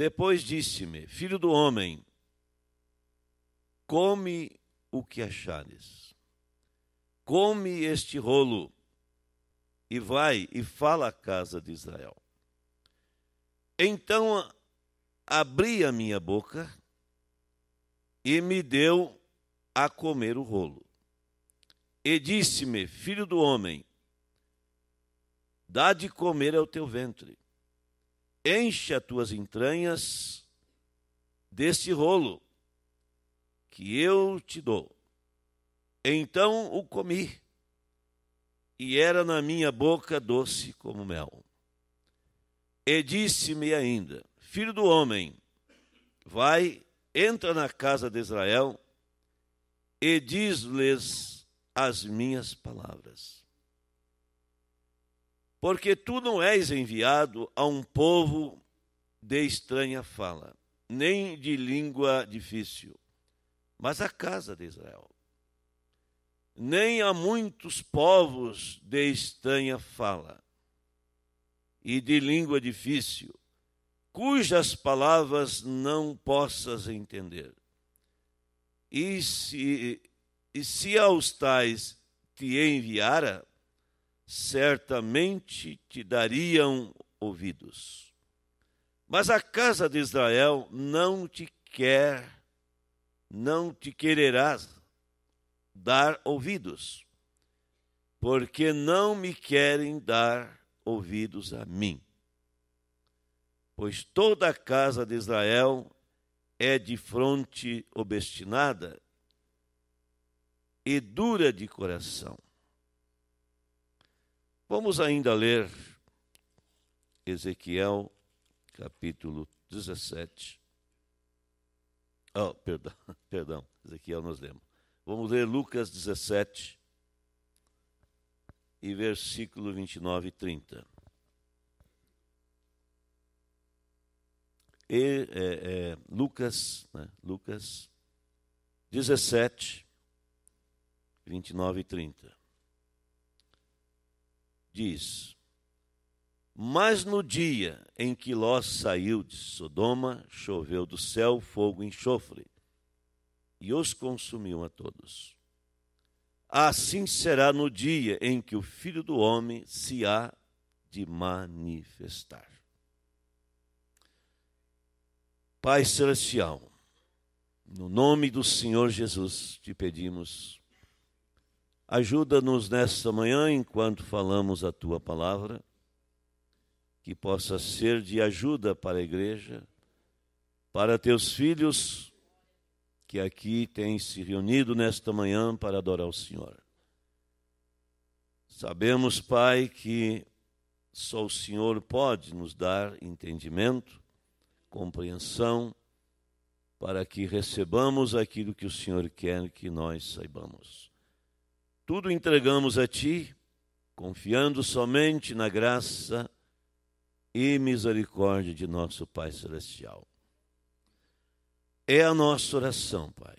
Depois disse-me: Filho do homem, come o que achares, come este rolo, e vai e fala à casa de Israel. Então abri a minha boca e me deu a comer o rolo. E disse-me: Filho do homem, dá de comer ao teu ventre, enche as tuas entranhas deste rolo que eu te dou. Então o comi, e era na minha boca doce como mel. E disse-me ainda: Filho do homem, vai, entra na casa de Israel e diz-lhes as minhas palavras porque tu não és enviado a um povo de estranha fala, nem de língua difícil, mas à casa de Israel. Nem a muitos povos de estranha fala e de língua difícil, cujas palavras não possas entender. E se, e se aos tais te enviara, certamente te dariam ouvidos. Mas a casa de Israel não te quer, não te quererás dar ouvidos, porque não me querem dar ouvidos a mim. Pois toda a casa de Israel é de fronte obstinada e dura de coração Vamos ainda ler Ezequiel, capítulo 17. Oh, perdão, perdão, Ezequiel nós lemos. Vamos ler Lucas 17 e versículo 29 e 30. E, é, é, Lucas, né, Lucas 17, 29 e 30 diz: Mas no dia em que Ló saiu de Sodoma, choveu do céu fogo e enxofre, e os consumiu a todos. Assim será no dia em que o filho do homem se há de manifestar. Pai Celestial, no nome do Senhor Jesus, te pedimos Ajuda-nos nesta manhã, enquanto falamos a tua palavra, que possa ser de ajuda para a igreja, para teus filhos que aqui têm se reunido nesta manhã para adorar o Senhor. Sabemos, Pai, que só o Senhor pode nos dar entendimento, compreensão, para que recebamos aquilo que o Senhor quer que nós saibamos tudo entregamos a Ti, confiando somente na graça e misericórdia de nosso Pai Celestial. É a nossa oração, Pai,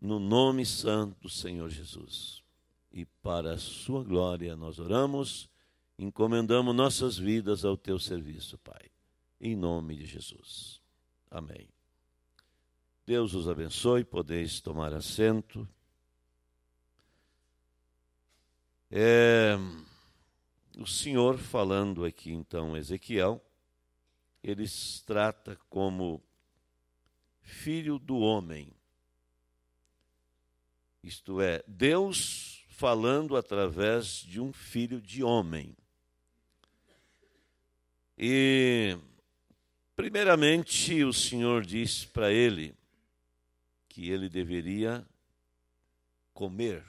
no nome santo do Senhor Jesus. E para a Sua glória nós oramos, encomendamos nossas vidas ao Teu serviço, Pai, em nome de Jesus. Amém. Deus os abençoe, podeis tomar assento. É, o Senhor falando aqui então Ezequiel, ele se trata como filho do homem. Isto é, Deus falando através de um filho de homem. E primeiramente o Senhor disse para ele que ele deveria comer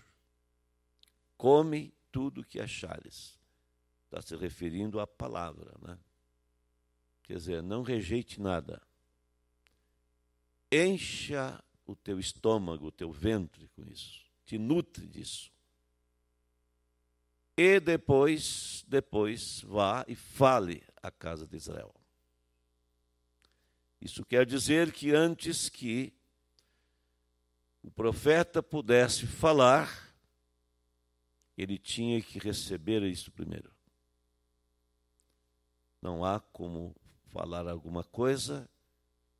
come tudo que achares. Está se referindo à palavra, né? Quer dizer, não rejeite nada. Encha o teu estômago, o teu ventre com isso. Te nutre disso. E depois, depois vá e fale à casa de Israel. Isso quer dizer que antes que o profeta pudesse falar, ele tinha que receber isso primeiro. Não há como falar alguma coisa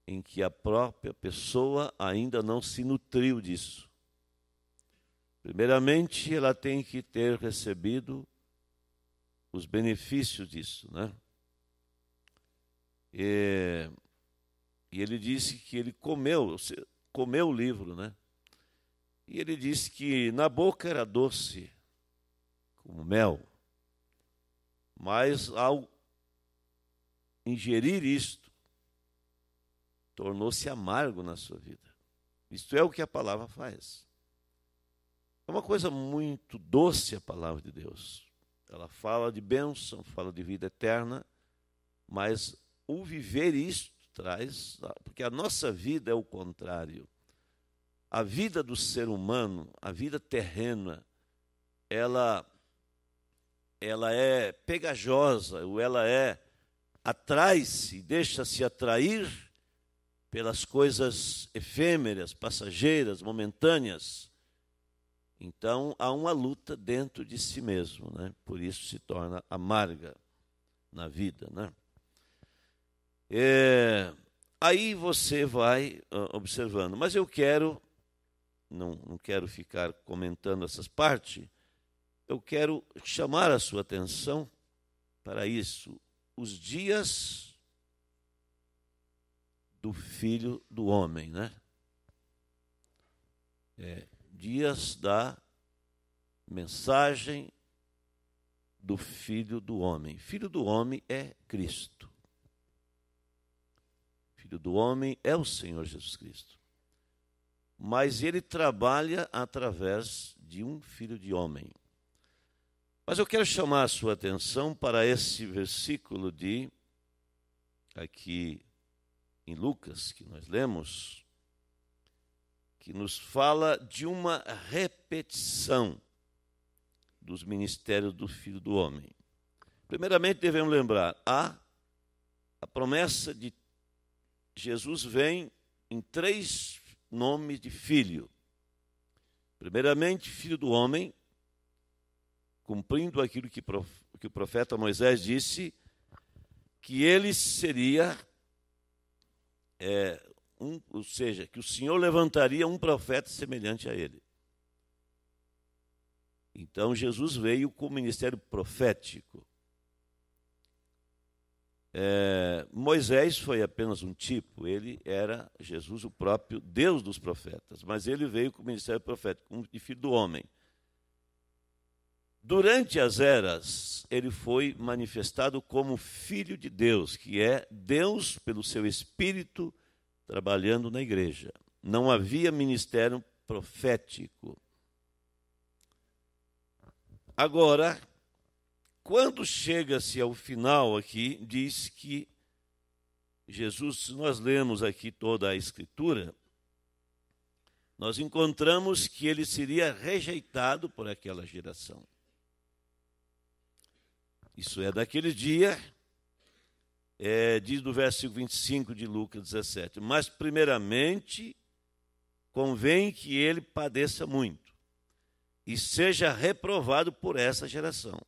em que a própria pessoa ainda não se nutriu disso. Primeiramente, ela tem que ter recebido os benefícios disso, né? E, e ele disse que ele comeu, comeu o livro, né? E ele disse que na boca era doce, como mel, mas ao ingerir isto, tornou-se amargo na sua vida. Isto é o que a palavra faz. É uma coisa muito doce a palavra de Deus. Ela fala de bênção, fala de vida eterna, mas o viver isto traz, porque a nossa vida é o contrário. A vida do ser humano, a vida terrena, ela ela é pegajosa, ou ela é atrai-se, deixa-se atrair pelas coisas efêmeras, passageiras, momentâneas. Então há uma luta dentro de si mesmo, né? Por isso se torna amarga na vida, né? É, aí você vai ah, observando. Mas eu quero, não, não quero ficar comentando essas partes, eu quero chamar a sua atenção para isso. Os dias do filho do homem, né? É, dias da mensagem do filho do homem. Filho do homem é Cristo. Filho do homem é o Senhor Jesus Cristo. Mas ele trabalha através de um filho de homem. Mas eu quero chamar a sua atenção para esse versículo de, aqui em Lucas, que nós lemos, que nos fala de uma repetição dos ministérios do Filho do Homem. Primeiramente, devemos lembrar a, a promessa de Jesus vem em três nomes de filho. Primeiramente, filho do homem, cumprindo aquilo que, que o profeta Moisés disse, que ele seria, é, um, ou seja, que o Senhor levantaria um profeta semelhante a ele. Então Jesus veio com o ministério profético. É, Moisés foi apenas um tipo, ele era Jesus, o próprio Deus dos profetas, mas ele veio com o ministério profético, como filho do homem. Durante as eras, ele foi manifestado como Filho de Deus, que é Deus, pelo seu Espírito, trabalhando na igreja. Não havia ministério profético. Agora, quando chega-se ao final aqui, diz que Jesus, se nós lemos aqui toda a Escritura, nós encontramos que ele seria rejeitado por aquela geração. Isso é daquele dia, é, diz no versículo 25 de Lucas 17: Mas, primeiramente, convém que ele padeça muito e seja reprovado por essa geração.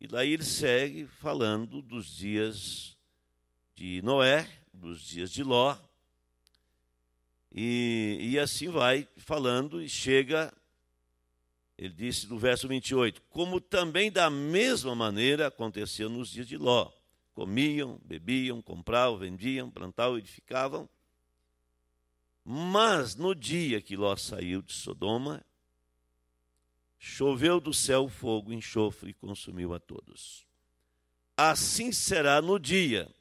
E daí ele segue falando dos dias de Noé, dos dias de Ló, e, e assim vai falando e chega ele disse no verso 28: Como também da mesma maneira aconteceu nos dias de Ló. Comiam, bebiam, compravam, vendiam, plantavam, edificavam. Mas no dia que Ló saiu de Sodoma, choveu do céu fogo, enxofre e consumiu a todos. Assim será no dia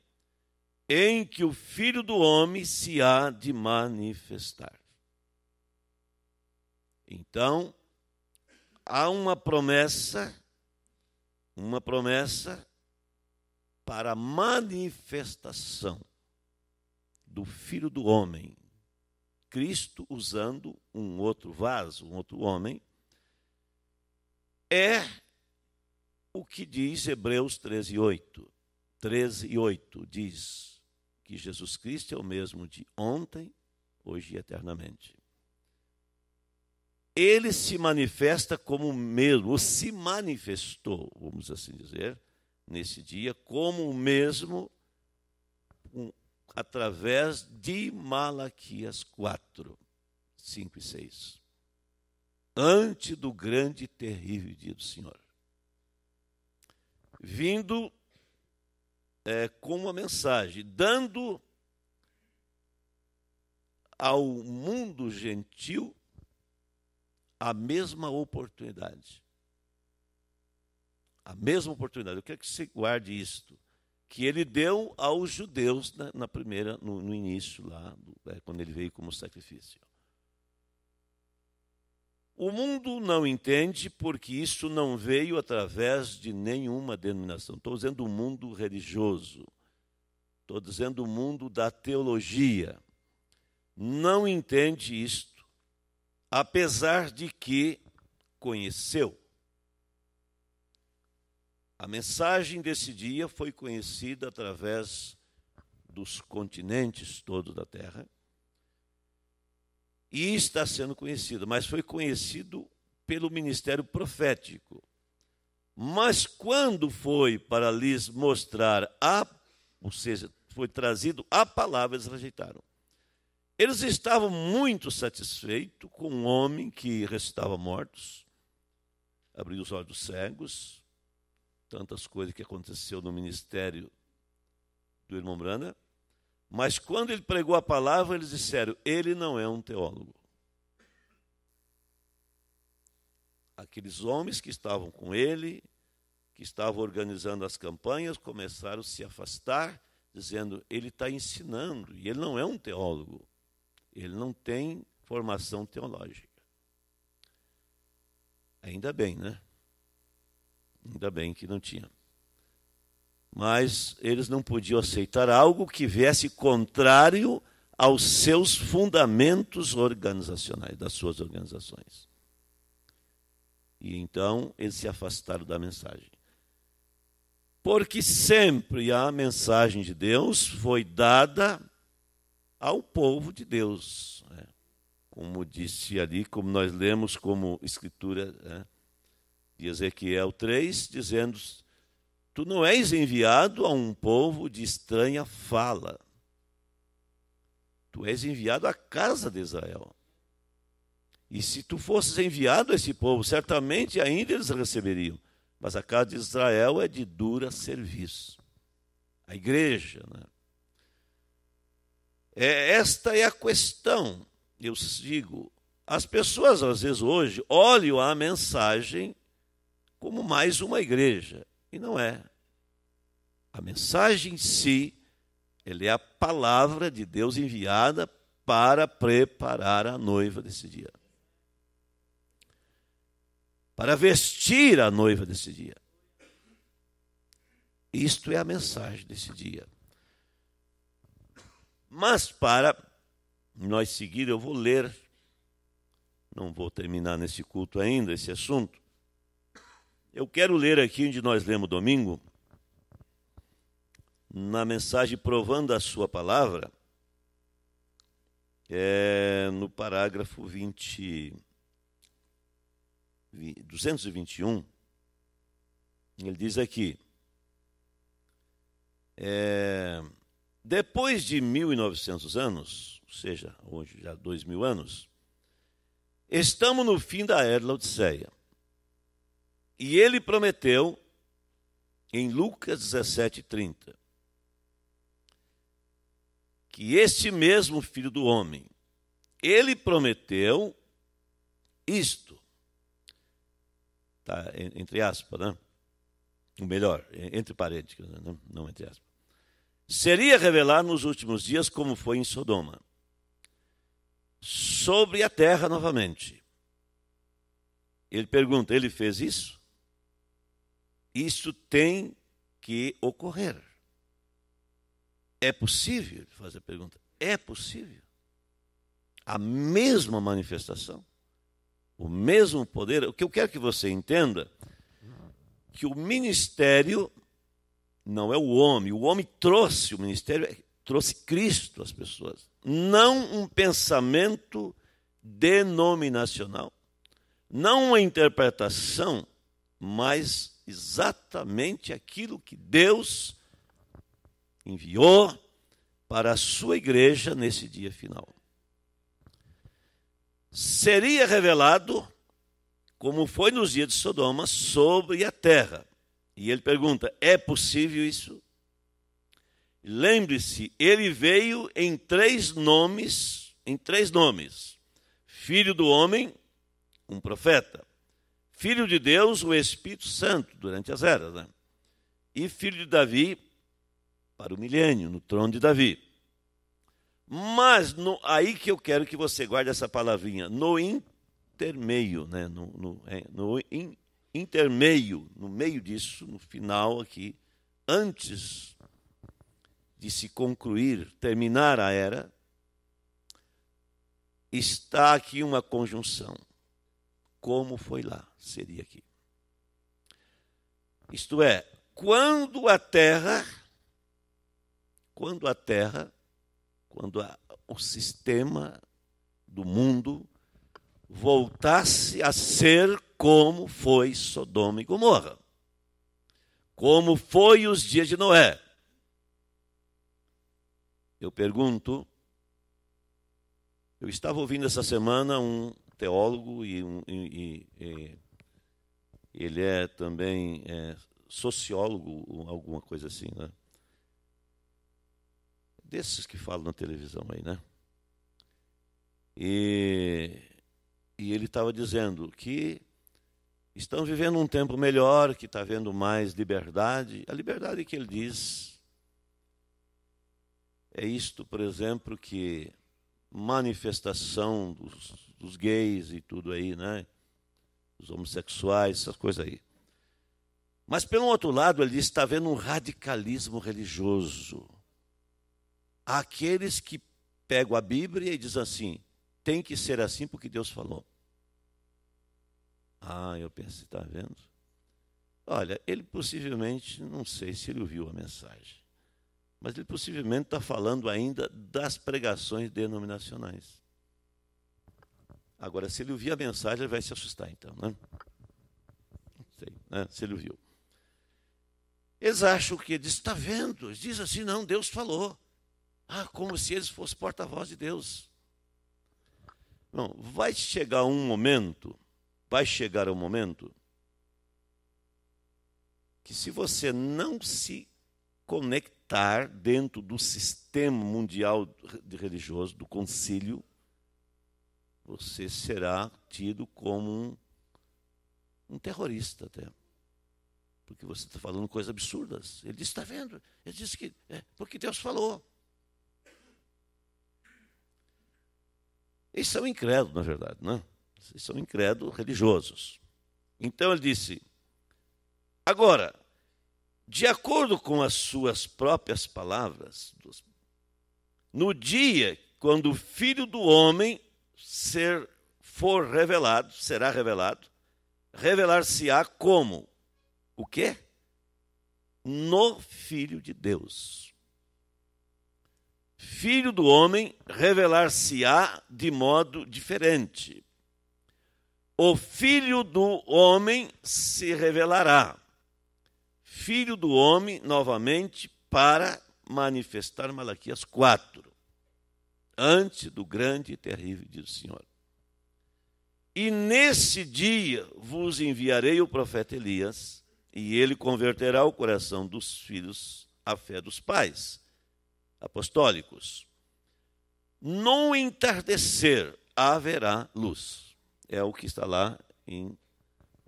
em que o filho do homem se há de manifestar. Então, há uma promessa, uma promessa para a manifestação do Filho do Homem, Cristo usando um outro vaso, um outro homem, é o que diz Hebreus 13, 8. 13, 8 diz que Jesus Cristo é o mesmo de ontem, hoje e eternamente ele se manifesta como o mesmo, ou se manifestou, vamos assim dizer, nesse dia, como o mesmo um, através de Malaquias 4, 5 e 6. Antes do grande e terrível dia do Senhor. Vindo é, com uma mensagem, dando ao mundo gentil a mesma oportunidade. A mesma oportunidade. Eu quero que você é guarde isto. Que ele deu aos judeus na, né, na primeira, no, no, início lá, é, quando ele veio como sacrifício. O mundo não entende porque isso não veio através de nenhuma denominação. Estou dizendo o mundo religioso, estou dizendo o mundo da teologia. Não entende isto apesar de que conheceu. A mensagem desse dia foi conhecida através dos continentes todo da Terra e está sendo conhecida, mas foi conhecido pelo ministério profético. Mas quando foi para lhes mostrar a, ou seja, foi trazido a palavra, eles rejeitaram. Eles estavam muito satisfeitos com um homem que ressuscitava mortos, abriu os olhos dos cegos, tantas coisas que aconteceu no ministério do irmão Brana. Mas quando ele pregou a palavra, eles disseram: ele não é um teólogo. Aqueles homens que estavam com ele, que estavam organizando as campanhas, começaram a se afastar, dizendo: ele está ensinando e ele não é um teólogo. Ele não tem formação teológica. Ainda bem, né? Ainda bem que não tinha. Mas eles não podiam aceitar algo que viesse contrário aos seus fundamentos organizacionais, das suas organizações. E então eles se afastaram da mensagem. Porque sempre a mensagem de Deus foi dada ao povo de Deus. Né? Como disse ali, como nós lemos como escritura né? de Ezequiel 3, dizendo: Tu não és enviado a um povo de estranha fala. Tu és enviado à casa de Israel. E se tu fosses enviado a esse povo, certamente ainda eles receberiam. Mas a casa de Israel é de dura serviço. A igreja, né? É, esta é a questão. Eu sigo. As pessoas, às vezes, hoje, olham a mensagem como mais uma igreja. E não é. A mensagem em si, ela é a palavra de Deus enviada para preparar a noiva desse dia. Para vestir a noiva desse dia. Isto é a mensagem desse dia. Mas para nós seguir, eu vou ler, não vou terminar nesse culto ainda esse assunto. Eu quero ler aqui onde nós lemos domingo, na mensagem Provando a Sua Palavra, é no parágrafo 20, 221, ele diz aqui, é, depois de 1900 anos, ou seja, hoje já 2000 anos, estamos no fim da era Laodiceia. E ele prometeu em Lucas 17:30 que este mesmo filho do homem, ele prometeu isto. Tá, entre aspas, né? O melhor, entre parênteses, né? não entre aspas seria revelado nos últimos dias, como foi em Sodoma, sobre a terra novamente. Ele pergunta: ele fez isso? Isso tem que ocorrer. É possível? Ele faz a pergunta. É possível? A mesma manifestação, o mesmo poder. O que eu quero que você entenda que o ministério não é o homem. O homem trouxe o ministério, é, trouxe Cristo às pessoas. Não um pensamento denominacional, não uma interpretação, mas exatamente aquilo que Deus enviou para a sua igreja nesse dia final. Seria revelado, como foi nos dias de Sodoma, sobre a terra. E ele pergunta: é possível isso? Lembre-se, ele veio em três nomes, em três nomes: Filho do homem, um profeta; Filho de Deus, o Espírito Santo, durante as eras, né? e Filho de Davi, para o milênio, no trono de Davi. Mas no, aí que eu quero que você guarde essa palavrinha, no intermeio, né? no, no, é, no in, intermeio, no meio disso, no final aqui, antes de se concluir, terminar a era, está aqui uma conjunção. Como foi lá? Seria aqui. Isto é, quando a Terra, quando a Terra, quando a, o sistema do mundo voltasse a ser como foi Sodoma e Gomorra, como foi os dias de Noé. Eu pergunto, eu estava ouvindo essa semana um teólogo e, um, e, e ele é também é, sociólogo, alguma coisa assim, né? Desses que falam na televisão aí, né? E e ele estava dizendo que estão vivendo um tempo melhor, que está havendo mais liberdade. A liberdade que ele diz é isto, por exemplo, que manifestação dos, dos gays e tudo aí, né? Os homossexuais, essas coisas aí. Mas, pelo outro lado, ele diz está havendo um radicalismo religioso. Há aqueles que pegam a Bíblia e dizem assim: tem que ser assim porque Deus falou. Ah, eu penso, está vendo? Olha, ele possivelmente, não sei se ele ouviu a mensagem, mas ele possivelmente está falando ainda das pregações denominacionais. Agora, se ele ouvir a mensagem, ele vai se assustar, então, né? Não sei, né? Se ele ouviu. Eles acham que diz, está vendo? Eles dizem assim, não, Deus falou. Ah, como se eles fossem porta-voz de Deus. Não, vai chegar um momento vai chegar um momento que, se você não se conectar dentro do sistema mundial religioso, do concílio, você será tido como um, um terrorista até. Porque você está falando coisas absurdas. Ele disse, está vendo? Ele disse que é porque Deus falou. Eles são incrédulos, na verdade, não é? Vocês são incrédulos religiosos. Então ele disse: agora, de acordo com as suas próprias palavras, no dia quando o filho do homem ser, for revelado, será revelado, revelar-se-á como? O quê? No Filho de Deus. Filho do homem revelar-se-á de modo diferente, o filho do homem se revelará. Filho do homem, novamente, para manifestar Malaquias 4, antes do grande e terrível dia do Senhor. E nesse dia vos enviarei o profeta Elias, e ele converterá o coração dos filhos à fé dos pais apostólicos. No entardecer haverá luz é o que está lá em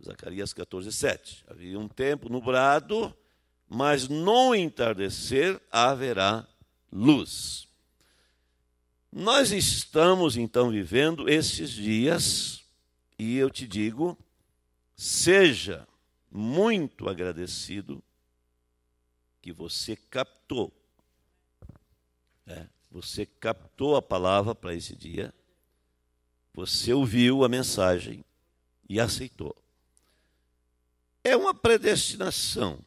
Zacarias 14, 7. Havia um tempo nublado, mas no entardecer haverá luz. Nós estamos então vivendo esses dias, e eu te digo, seja muito agradecido que você captou. Né? Você captou a palavra para esse dia você ouviu a mensagem e aceitou. É uma predestinação.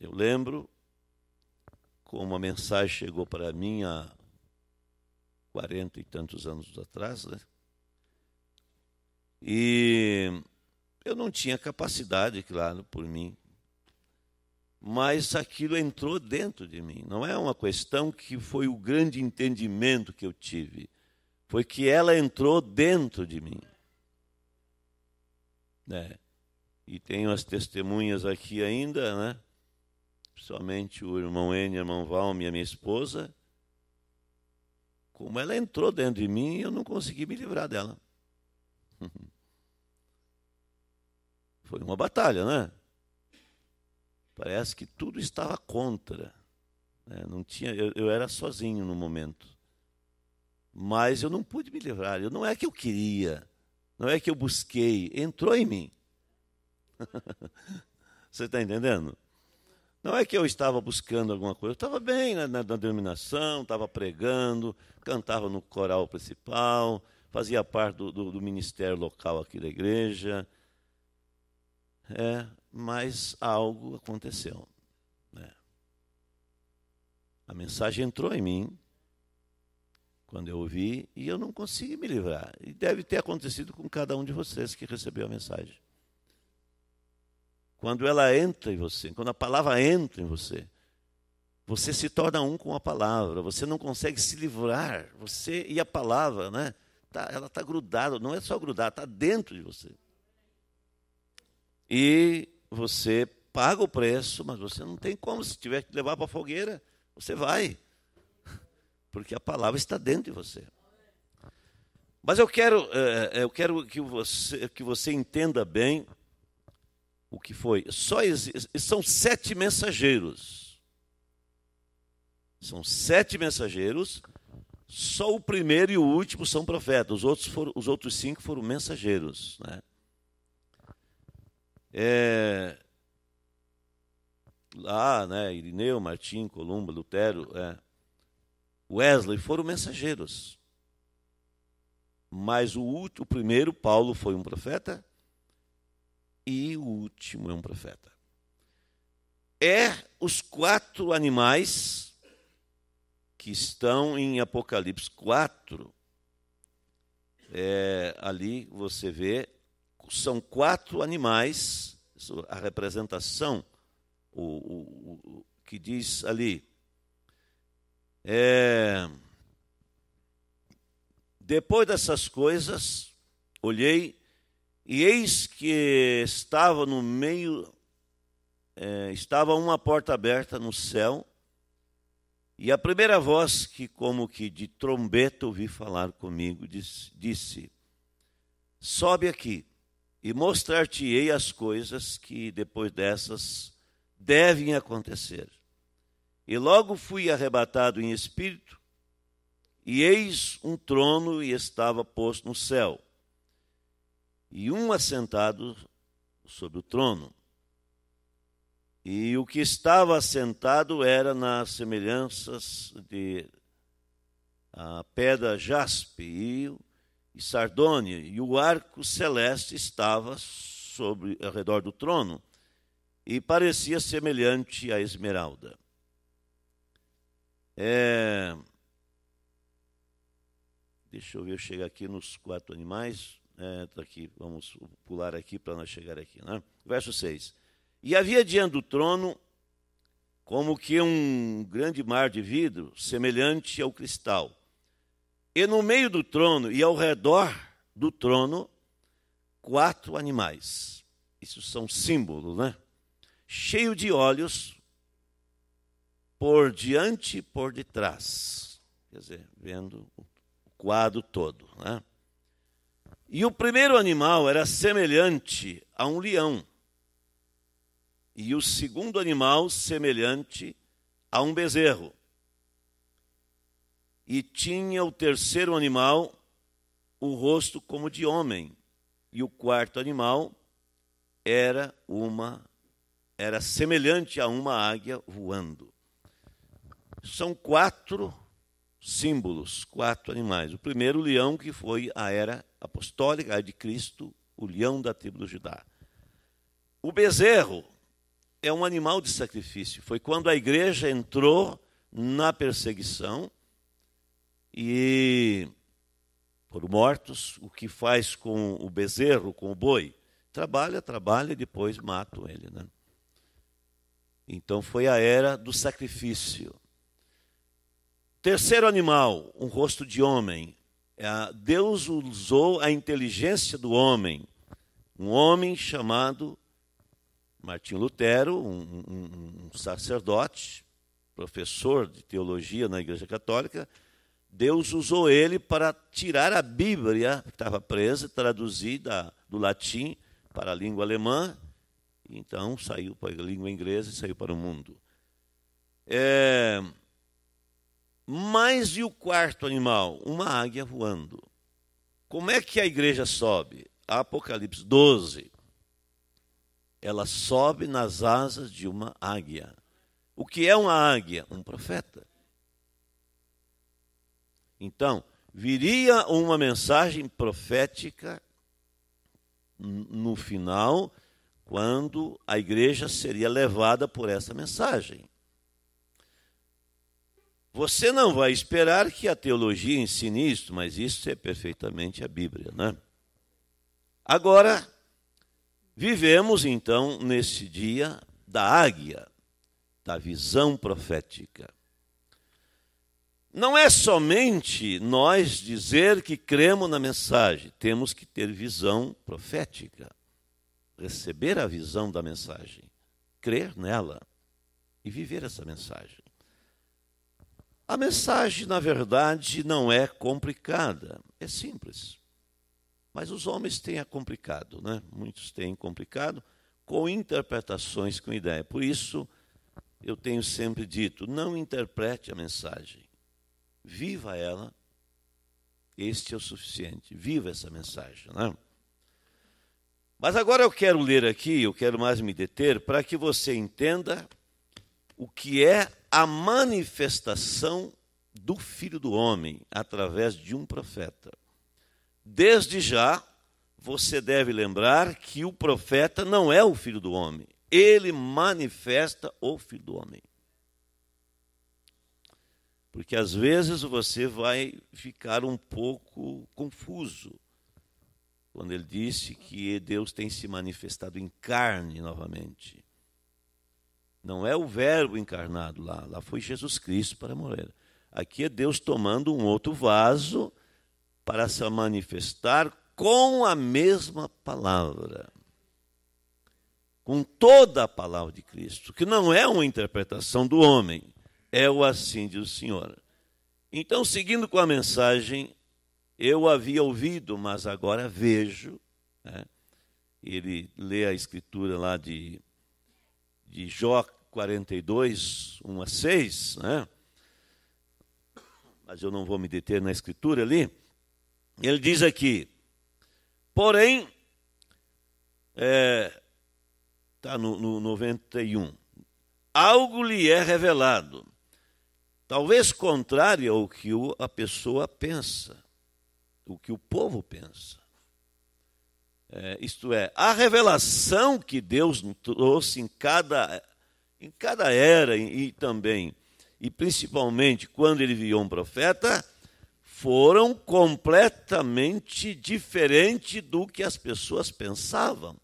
Eu lembro como a mensagem chegou para mim há quarenta e tantos anos atrás, né? E eu não tinha capacidade, claro, por mim. Mas aquilo entrou dentro de mim. Não é uma questão que foi o grande entendimento que eu tive foi que ela entrou dentro de mim. Né? E tenho as testemunhas aqui ainda, né? principalmente o irmão N, o irmão Valme e a minha esposa. Como ela entrou dentro de mim, eu não consegui me livrar dela. Foi uma batalha, né? Parece que tudo estava contra. Né? Não tinha, eu, eu era sozinho no momento. Mas eu não pude me livrar. Eu, não é que eu queria, não é que eu busquei, entrou em mim. Você está entendendo? Não é que eu estava buscando alguma coisa, eu estava bem na, na, na denominação, estava pregando, cantava no coral principal, fazia parte do, do, do ministério local aqui da igreja. É, mas algo aconteceu. Né? A mensagem entrou em mim quando eu ouvi, e eu não consegui me livrar. E deve ter acontecido com cada um de vocês que recebeu a mensagem. Quando ela entra em você, quando a palavra entra em você, você se torna um com a palavra, você não consegue se livrar, você e a palavra, né? Tá, ela está grudada, não é só grudada, está dentro de você. E você paga o preço, mas você não tem como, se tiver que levar para a fogueira, você vai porque a palavra está dentro de você. Mas eu quero, é, é, eu quero que, você, que você entenda bem o que foi. Só são sete mensageiros. São sete mensageiros. Só o primeiro e o último são profetas. Os outros, foram, os outros cinco foram mensageiros. Né? É, lá, né, Irineu, Martim, Columba, Lutero. É, Wesley foram mensageiros. Mas o, último, o primeiro, Paulo, foi um profeta e o último é um profeta. É os quatro animais que estão em Apocalipse 4. É, ali você vê, são quatro animais, a representação o, o, o que diz ali, é... Depois dessas coisas, olhei e eis que estava no meio, é, estava uma porta aberta no céu, e a primeira voz que, como que de trombeta, ouvi falar comigo, disse: disse Sobe aqui e mostrar-te-ei as coisas que depois dessas devem acontecer. E logo fui arrebatado em espírito, e eis um trono e estava posto no céu, e um assentado sobre o trono. E o que estava assentado era nas semelhanças de a pedra jaspe e, e sardônia, e o arco celeste estava sobre ao redor do trono, e parecia semelhante à esmeralda. É... Deixa eu ver, eu chegar aqui nos quatro animais. É, aqui, vamos pular aqui para nós chegar aqui. Né? Verso 6. E havia diante do trono como que um grande mar de vidro, semelhante ao cristal. E no meio do trono e ao redor do trono, quatro animais. Isso são símbolos, né? Cheio de olhos, por diante e por detrás. Quer dizer, vendo o quadro todo. Né? E o primeiro animal era semelhante a um leão, e o segundo animal semelhante a um bezerro. E tinha o terceiro animal o rosto como de homem, e o quarto animal era uma era semelhante a uma águia voando são quatro símbolos, quatro animais. O primeiro, o leão, que foi a era apostólica, a de Cristo, o leão da tribo do Judá. O bezerro é um animal de sacrifício. Foi quando a igreja entrou na perseguição e por mortos. O que faz com o bezerro, com o boi? Trabalha, trabalha e depois matam ele. Né? Então foi a era do sacrifício. Terceiro animal, um rosto de homem. É Deus usou a inteligência do homem. Um homem chamado Martim Lutero, um, um, um sacerdote, professor de teologia na Igreja Católica, Deus usou ele para tirar a Bíblia, que estava presa, traduzida do latim para a língua alemã, então saiu para a língua inglesa e saiu para o mundo. É, mas e o quarto animal? Uma águia voando. Como é que a igreja sobe? Apocalipse 12. Ela sobe nas asas de uma águia. O que é uma águia? Um profeta. Então, viria uma mensagem profética no final, quando a igreja seria levada por essa mensagem. Você não vai esperar que a teologia ensine isso, mas isso é perfeitamente a Bíblia, né? Agora, vivemos então nesse dia da águia, da visão profética. Não é somente nós dizer que cremos na mensagem, temos que ter visão profética, receber a visão da mensagem, crer nela e viver essa mensagem. A mensagem, na verdade, não é complicada, é simples. Mas os homens têm a complicado, né? Muitos têm complicado com interpretações, com ideia. Por isso, eu tenho sempre dito: não interprete a mensagem, viva ela. Este é o suficiente. Viva essa mensagem, né? Mas agora eu quero ler aqui, eu quero mais me deter para que você entenda o que é a manifestação do Filho do Homem através de um profeta. Desde já, você deve lembrar que o profeta não é o Filho do Homem, ele manifesta o Filho do Homem. Porque às vezes você vai ficar um pouco confuso quando ele disse que Deus tem se manifestado em carne novamente. Não é o verbo encarnado lá, lá foi Jesus Cristo para morrer. Aqui é Deus tomando um outro vaso para se manifestar com a mesma palavra. Com toda a palavra de Cristo, que não é uma interpretação do homem, é o assim diz o Senhor. Então, seguindo com a mensagem, eu havia ouvido, mas agora vejo. Né? Ele lê a escritura lá de de Jó 42, 1 a 6, né? mas eu não vou me deter na escritura ali, ele diz aqui, porém, está é, tá no, no 91, algo lhe é revelado, talvez contrário ao que a pessoa pensa, o que o povo pensa. É, isto é, a revelação que Deus trouxe em cada, em cada era e, e também, e principalmente quando ele viu um profeta, foram completamente diferente do que as pessoas pensavam.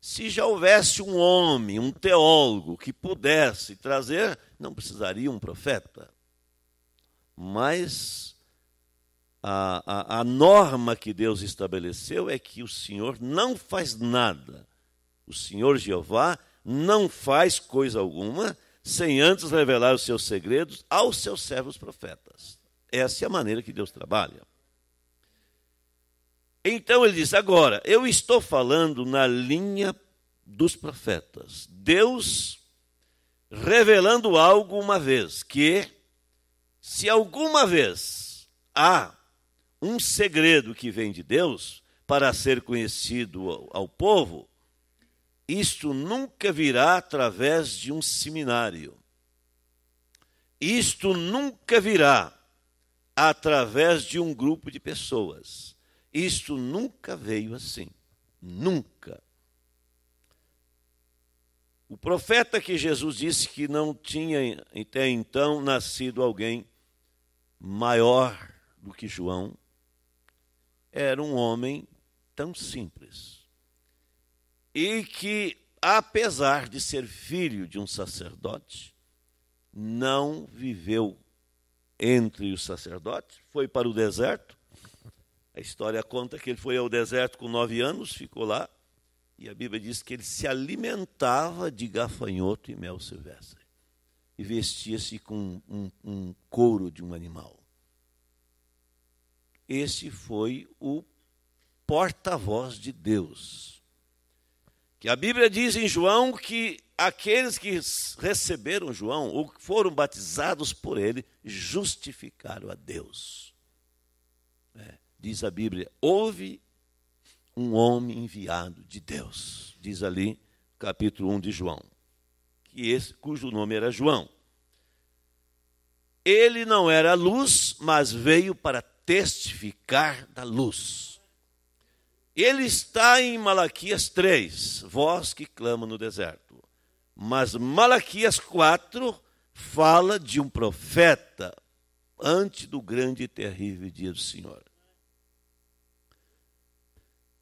Se já houvesse um homem, um teólogo que pudesse trazer, não precisaria um profeta. Mas a, a, a norma que Deus estabeleceu é que o Senhor não faz nada. O Senhor Jeová não faz coisa alguma sem antes revelar os seus segredos aos seus servos profetas. Essa é a maneira que Deus trabalha. Então ele diz: agora, eu estou falando na linha dos profetas. Deus revelando algo uma vez, que se alguma vez há um segredo que vem de Deus para ser conhecido ao, ao povo, isto nunca virá através de um seminário. Isto nunca virá através de um grupo de pessoas. Isto nunca veio assim. Nunca. O profeta que Jesus disse que não tinha até então nascido alguém maior do que João, era um homem tão simples e que, apesar de ser filho de um sacerdote, não viveu entre os sacerdotes, foi para o deserto. A história conta que ele foi ao deserto com nove anos, ficou lá, e a Bíblia diz que ele se alimentava de gafanhoto e mel silvestre, e vestia-se com um, um couro de um animal. Este foi o porta-voz de Deus. Que a Bíblia diz em João que aqueles que receberam João ou foram batizados por ele justificaram a Deus. É, diz a Bíblia: houve um homem enviado de Deus. Diz ali, capítulo 1 de João, que esse, cujo nome era João. Ele não era luz, mas veio para testificar da luz. Ele está em Malaquias 3, voz que clama no deserto. Mas Malaquias 4 fala de um profeta antes do grande e terrível dia do Senhor.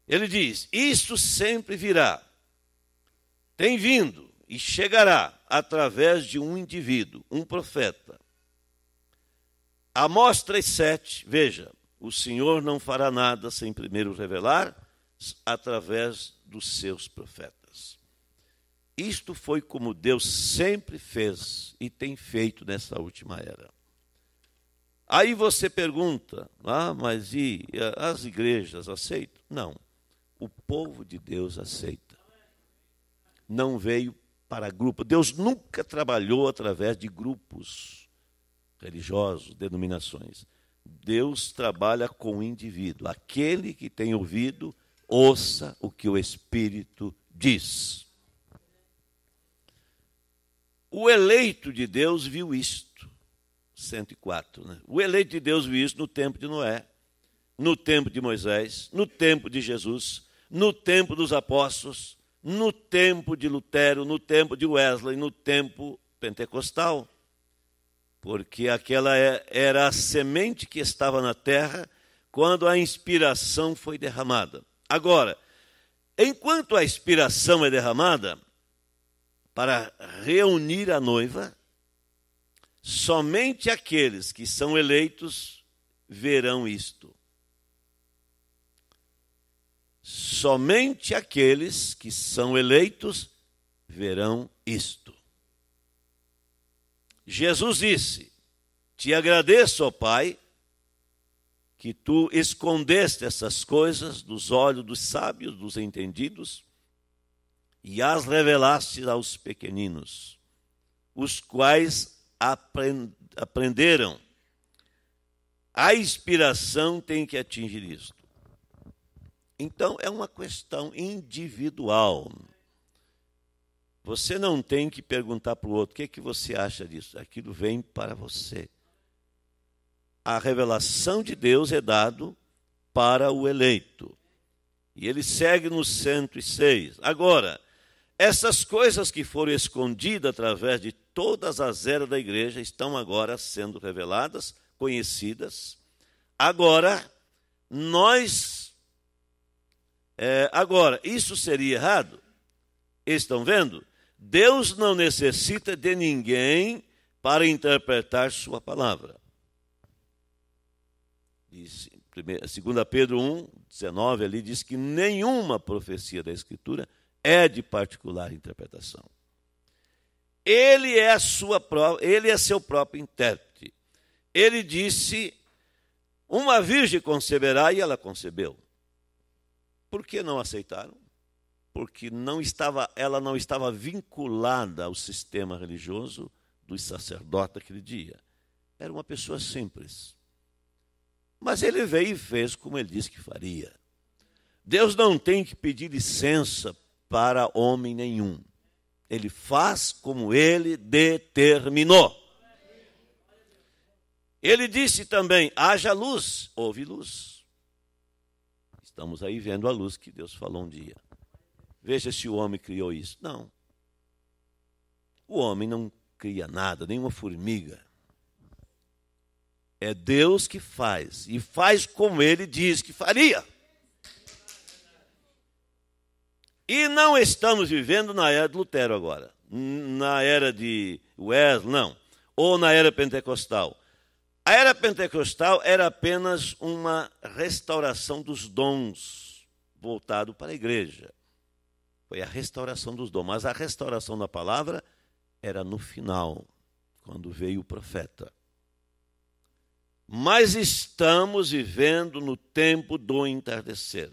Ele diz: Isto sempre virá, tem vindo e chegará através de um indivíduo, um profeta, Amós 3,7, veja, o Senhor não fará nada sem primeiro revelar através dos seus profetas. Isto foi como Deus sempre fez e tem feito nessa última era. Aí você pergunta, ah, mas e as igrejas aceitam? Não, o povo de Deus aceita. Não veio para grupo. Deus nunca trabalhou através de grupos religiosos, denominações. Deus trabalha com o indivíduo. Aquele que tem ouvido, ouça o que o Espírito diz. O eleito de Deus viu isto. 104, né? O eleito de Deus viu isto no tempo de Noé, no tempo de Moisés, no tempo de Jesus, no tempo dos apóstolos, no tempo de Lutero, no tempo de Wesley, no tempo pentecostal porque aquela é, era a semente que estava na terra quando a inspiração foi derramada. Agora, enquanto a inspiração é derramada, para reunir a noiva, somente aqueles que são eleitos verão isto. Somente aqueles que são eleitos verão isto. Jesus disse: Te agradeço, ó Pai, que tu escondeste essas coisas dos olhos dos sábios, dos entendidos, e as revelaste aos pequeninos, os quais aprenderam. A inspiração tem que atingir isto. Então, é uma questão individual. Você não tem que perguntar para o outro o que, é que você acha disso. Aquilo vem para você. A revelação de Deus é dado para o eleito. E ele segue no 106. Agora, essas coisas que foram escondidas através de todas as eras da igreja estão agora sendo reveladas, conhecidas. Agora, nós. É, agora, isso seria errado? Estão vendo? Deus não necessita de ninguém para interpretar sua palavra. Diz, 2 Pedro 1, 19, ali diz que nenhuma profecia da Escritura é de particular interpretação. Ele é, sua, ele é seu próprio intérprete. Ele disse: Uma virgem conceberá e ela concebeu. Por que não aceitaram? porque não estava, ela não estava vinculada ao sistema religioso dos sacerdotes aquele dia. Era uma pessoa simples. Mas ele veio e fez como ele disse que faria. Deus não tem que pedir licença para homem nenhum. Ele faz como ele determinou. Ele disse também: haja luz, houve luz. Estamos aí vendo a luz que Deus falou um dia. Veja se o homem criou isso. Não. O homem não cria nada, nenhuma formiga. É Deus que faz. E faz como ele diz que faria. E não estamos vivendo na era de Lutero agora, na era de Wesley, não, ou na era pentecostal. A era pentecostal era apenas uma restauração dos dons voltado para a igreja. Foi a restauração dos dons. Mas a restauração da palavra era no final, quando veio o profeta. Mas estamos vivendo no tempo do entardecer.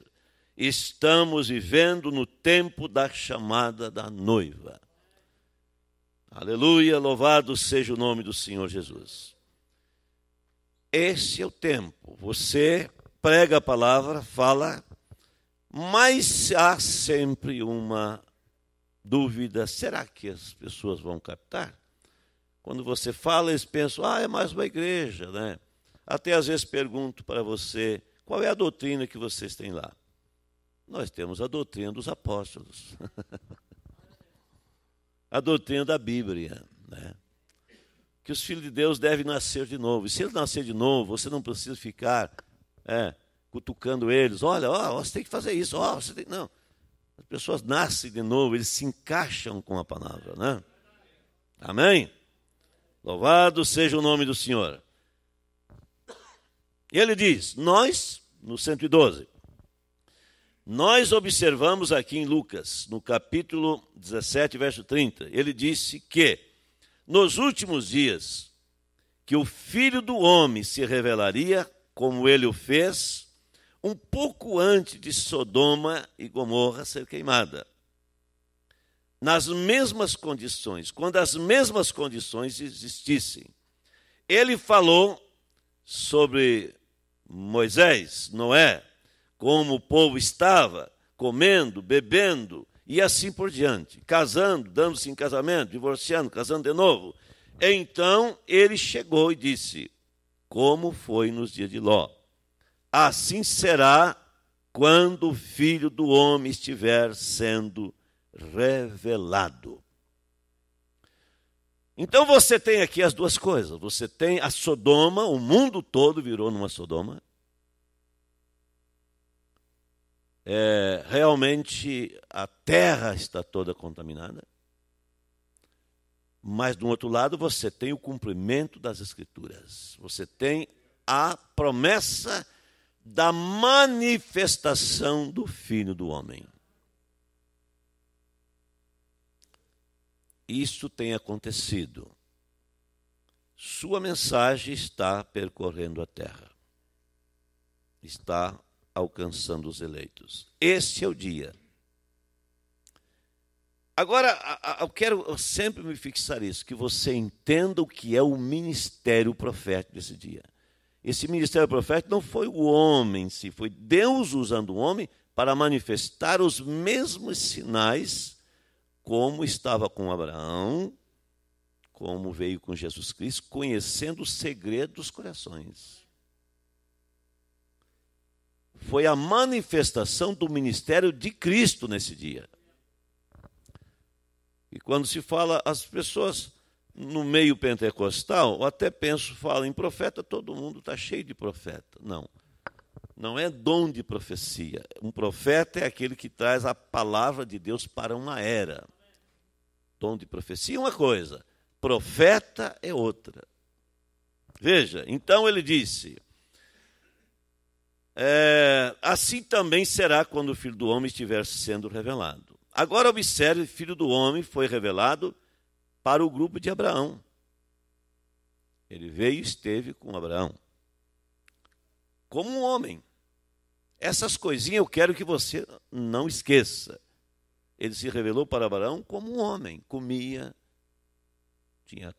Estamos vivendo no tempo da chamada da noiva. Aleluia, louvado seja o nome do Senhor Jesus. Esse é o tempo. Você prega a palavra, fala, mas há sempre uma dúvida: será que as pessoas vão captar? Quando você fala, eles pensam: ah, é mais uma igreja, né? Até às vezes pergunto para você: qual é a doutrina que vocês têm lá? Nós temos a doutrina dos apóstolos, a doutrina da Bíblia, né? Que os filhos de Deus devem nascer de novo. E se eles nascer de novo, você não precisa ficar é, cutucando eles. Olha, ó, você tem que fazer isso, ó, você tem. Não. As pessoas nascem de novo, eles se encaixam com a palavra, né? Amém? Louvado seja o nome do Senhor. E ele diz: Nós, no 112, nós observamos aqui em Lucas, no capítulo 17, verso 30, ele disse que nos últimos dias que o filho do homem se revelaria como ele o fez um pouco antes de Sodoma e Gomorra ser queimada. Nas mesmas condições, quando as mesmas condições existissem. Ele falou sobre Moisés, Noé, como o povo estava comendo, bebendo e assim por diante, casando, dando-se em casamento, divorciando, casando de novo. Então ele chegou e disse: Como foi nos dias de Ló? assim será quando o filho do homem estiver sendo revelado. Então você tem aqui as duas coisas. Você tem a Sodoma, o mundo todo virou numa Sodoma. É, realmente a terra está toda contaminada. Mas, do outro lado, você tem o cumprimento das Escrituras. Você tem a promessa da manifestação do Filho do Homem. Isso tem acontecido. Sua mensagem está percorrendo a terra, está alcançando os eleitos. Este é o dia. Agora, eu quero sempre me fixar isso, que você entenda o que é o ministério profético desse dia. Esse ministério profético não foi o homem em si, foi Deus usando o homem para manifestar os mesmos sinais como estava com Abraão, como veio com Jesus Cristo, conhecendo o segredo dos corações. Foi a manifestação do ministério de Cristo nesse dia. E quando se fala, as pessoas no meio pentecostal, até penso, falo em profeta, todo mundo está cheio de profeta. Não. Não é dom de profecia. Um profeta é aquele que traz a palavra de Deus para uma era. Dom de profecia é uma coisa, profeta é outra. Veja, então ele disse: é, Assim também será quando o filho do homem estiver sendo revelado. Agora observe: filho do homem foi revelado para o grupo de Abraão. Ele veio e esteve com Abraão. Como um homem. Essas coisinhas eu quero que você não esqueça. Ele se revelou para Abraão como um homem. Comia, tinha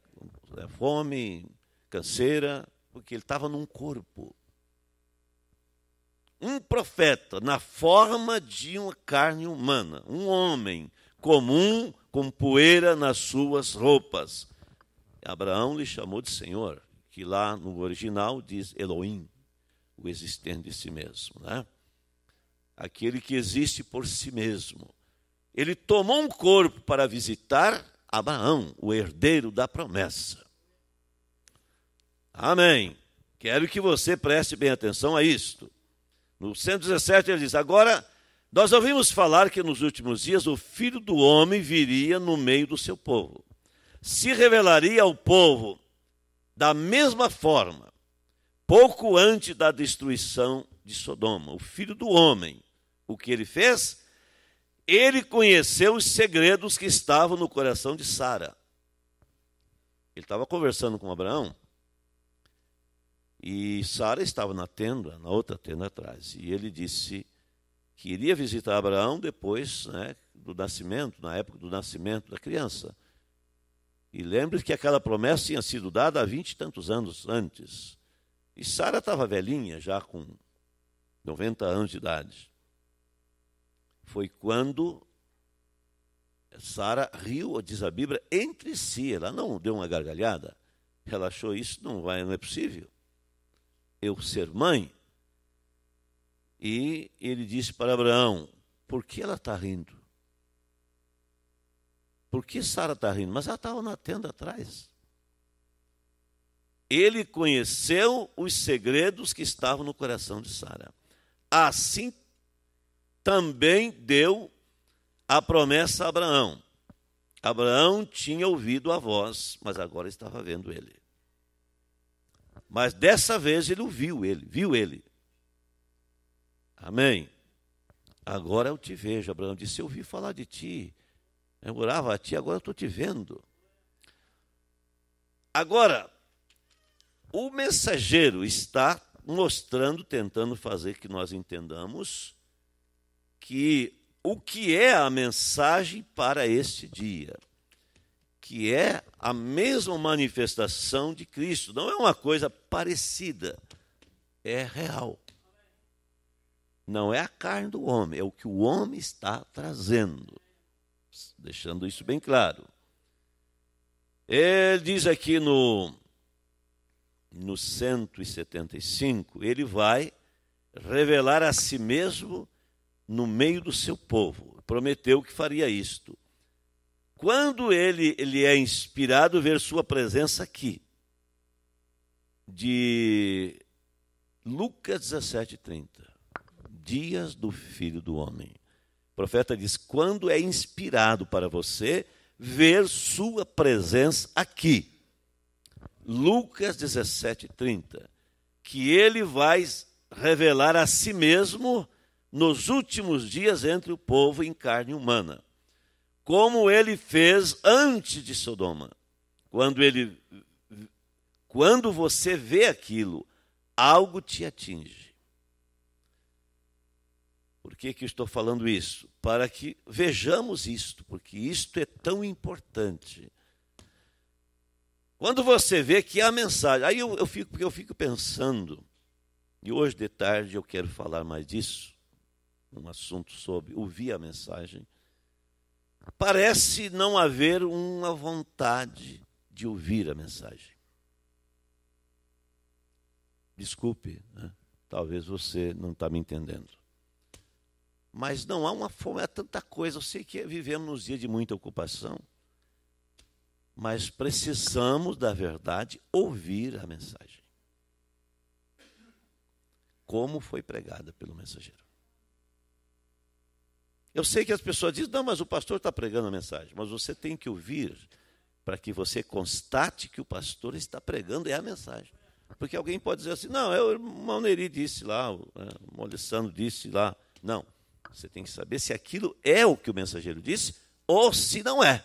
né, fome, canseira, porque ele estava num corpo. Um profeta na forma de uma carne humana, um homem comum com poeira nas suas roupas. Abraão lhe chamou de Senhor, que lá no original diz Elohim, o existente de si mesmo, né? Aquele que existe por si mesmo. Ele tomou um corpo para visitar Abraão, o herdeiro da promessa. Amém. Quero que você preste bem atenção a isto. No 117 ele diz: Agora nós ouvimos falar que nos últimos dias o filho do homem viria no meio do seu povo. Se revelaria ao povo da mesma forma, pouco antes da destruição de Sodoma. O filho do homem, o que ele fez? Ele conheceu os segredos que estavam no coração de Sara. Ele estava conversando com Abraão e Sara estava na tenda, na outra tenda atrás. E ele disse: que iria visitar Abraão depois né, do nascimento, na época do nascimento da criança. E lembre-se que aquela promessa tinha sido dada há vinte e tantos anos antes. E Sara estava velhinha, já com 90 anos de idade. Foi quando Sara riu, diz a Bíblia, entre si. Ela não deu uma gargalhada. Ela achou isso não, vai, não é possível. Eu ser mãe e ele disse para Abraão: Por que ela está rindo? Por que Sara está rindo? Mas ela estava na tenda atrás. Ele conheceu os segredos que estavam no coração de Sara. Assim também deu a promessa a Abraão. Abraão tinha ouvido a voz, mas agora estava vendo ele. Mas dessa vez ele ouviu ele, viu ele. Amém. Agora eu te vejo, Abraão disse: Eu ouvi falar de ti. Eu orava a ti, agora eu estou te vendo. Agora, o mensageiro está mostrando, tentando fazer que nós entendamos que o que é a mensagem para este dia, que é a mesma manifestação de Cristo, não é uma coisa parecida, é real. Não é a carne do homem, é o que o homem está trazendo. Deixando isso bem claro. Ele diz aqui no, no 175, ele vai revelar a si mesmo no meio do seu povo. Prometeu que faria isto. Quando ele, ele é inspirado ver sua presença aqui, de Lucas 17, 30 dias do filho do homem. O profeta diz: quando é inspirado para você ver sua presença aqui. Lucas 17, 30. Que ele vai revelar a si mesmo nos últimos dias entre o povo em carne humana, como ele fez antes de Sodoma. Quando ele quando você vê aquilo, algo te atinge que, que estou falando isso? Para que vejamos isto, porque isto é tão importante. Quando você vê que há mensagem, aí eu, eu fico, porque eu fico pensando, e hoje de tarde eu quero falar mais disso, um assunto sobre ouvir a mensagem. Parece não haver uma vontade de ouvir a mensagem. Desculpe, né? talvez você não está me entendendo mas não há uma fome, há tanta coisa. Eu sei que vivemos nos dias de muita ocupação, mas precisamos, da verdade, ouvir a mensagem. Como foi pregada pelo mensageiro. Eu sei que as pessoas dizem, não, mas o pastor está pregando a mensagem, mas você tem que ouvir para que você constate que o pastor está pregando é a mensagem. Porque alguém pode dizer assim, não, é o irmão Neri disse lá, o, Molissano né, disse lá. Não, você tem que saber se aquilo é o que o mensageiro disse ou se não é.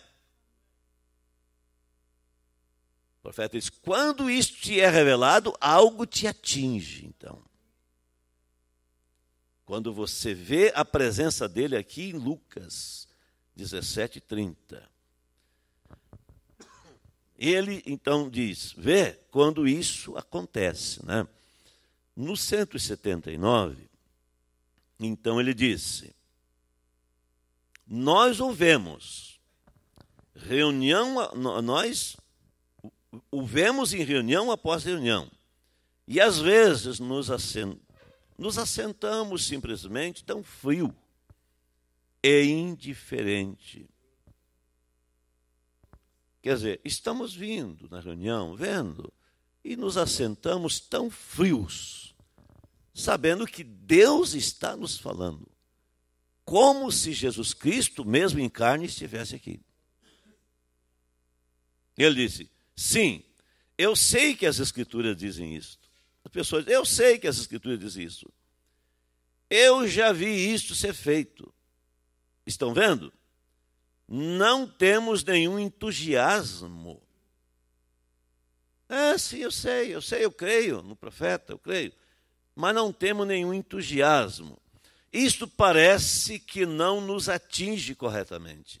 O profeta diz: quando isto te é revelado, algo te atinge. Então, quando você vê a presença dele aqui em Lucas 17, 30. Ele então diz: vê quando isso acontece. Né? No 179, então ele disse: Nós ouvemos reunião, nós o vemos em reunião após reunião. E às vezes nos, assent, nos assentamos simplesmente tão frio e indiferente. Quer dizer, estamos vindo na reunião, vendo, e nos assentamos tão frios sabendo que Deus está nos falando, como se Jesus Cristo, mesmo em carne, estivesse aqui. Ele disse: Sim, eu sei que as Escrituras dizem isso. As pessoas dizem: Eu sei que as Escrituras dizem isso. Eu já vi isto ser feito. Estão vendo? Não temos nenhum entusiasmo. É, sim, eu sei, eu sei, eu creio no profeta, eu creio mas não temos nenhum entusiasmo. Isto parece que não nos atinge corretamente.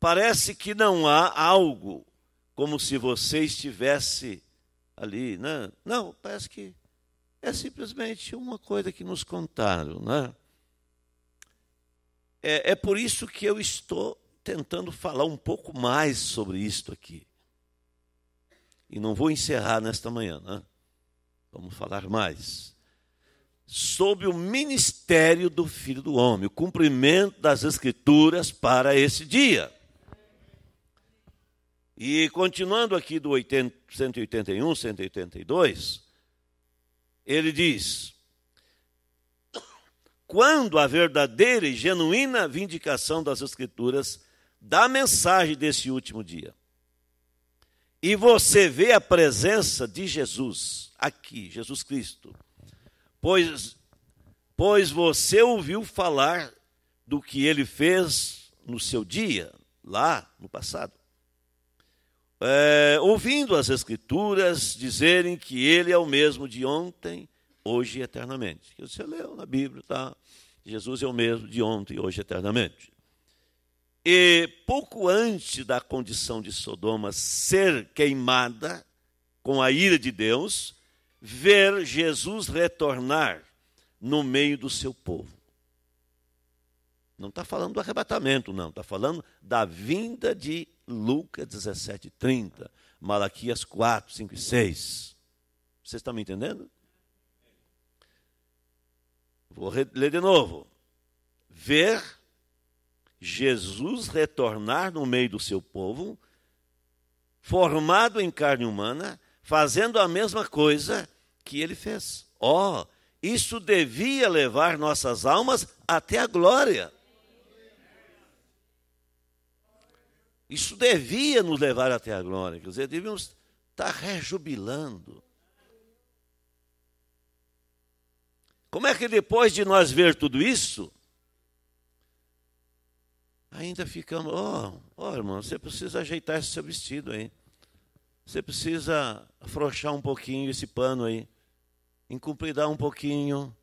Parece que não há algo como se você estivesse ali, né? Não, parece que é simplesmente uma coisa que nos contaram, né? É, é por isso que eu estou tentando falar um pouco mais sobre isto aqui. E não vou encerrar nesta manhã, né? Vamos falar mais sobre o ministério do Filho do Homem, o cumprimento das Escrituras para esse dia. E continuando aqui do 80, 181, 182, ele diz: Quando a verdadeira e genuína vindicação das Escrituras a mensagem desse último dia, e você vê a presença de Jesus aqui, Jesus Cristo, pois, pois você ouviu falar do que ele fez no seu dia, lá no passado. É, ouvindo as Escrituras dizerem que ele é o mesmo de ontem, hoje e eternamente. Que você leu na Bíblia, tá? Jesus é o mesmo de ontem, hoje e eternamente. E pouco antes da condição de Sodoma ser queimada com a ira de Deus, ver Jesus retornar no meio do seu povo. Não está falando do arrebatamento, não, está falando da vinda de Lucas 17, 30, Malaquias 4, 5 e 6. Vocês estão me entendendo? Vou ler de novo. Ver Jesus retornar no meio do seu povo, formado em carne humana, fazendo a mesma coisa que ele fez. Ó, oh, isso devia levar nossas almas até a glória. Isso devia nos levar até a glória. Quer dizer, devíamos estar tá rejubilando. Como é que depois de nós ver tudo isso, ainda ficamos, ó, oh, oh, irmão, você precisa ajeitar esse seu vestido aí. Você precisa afrouxar um pouquinho esse pano aí incumpridão um pouquinho.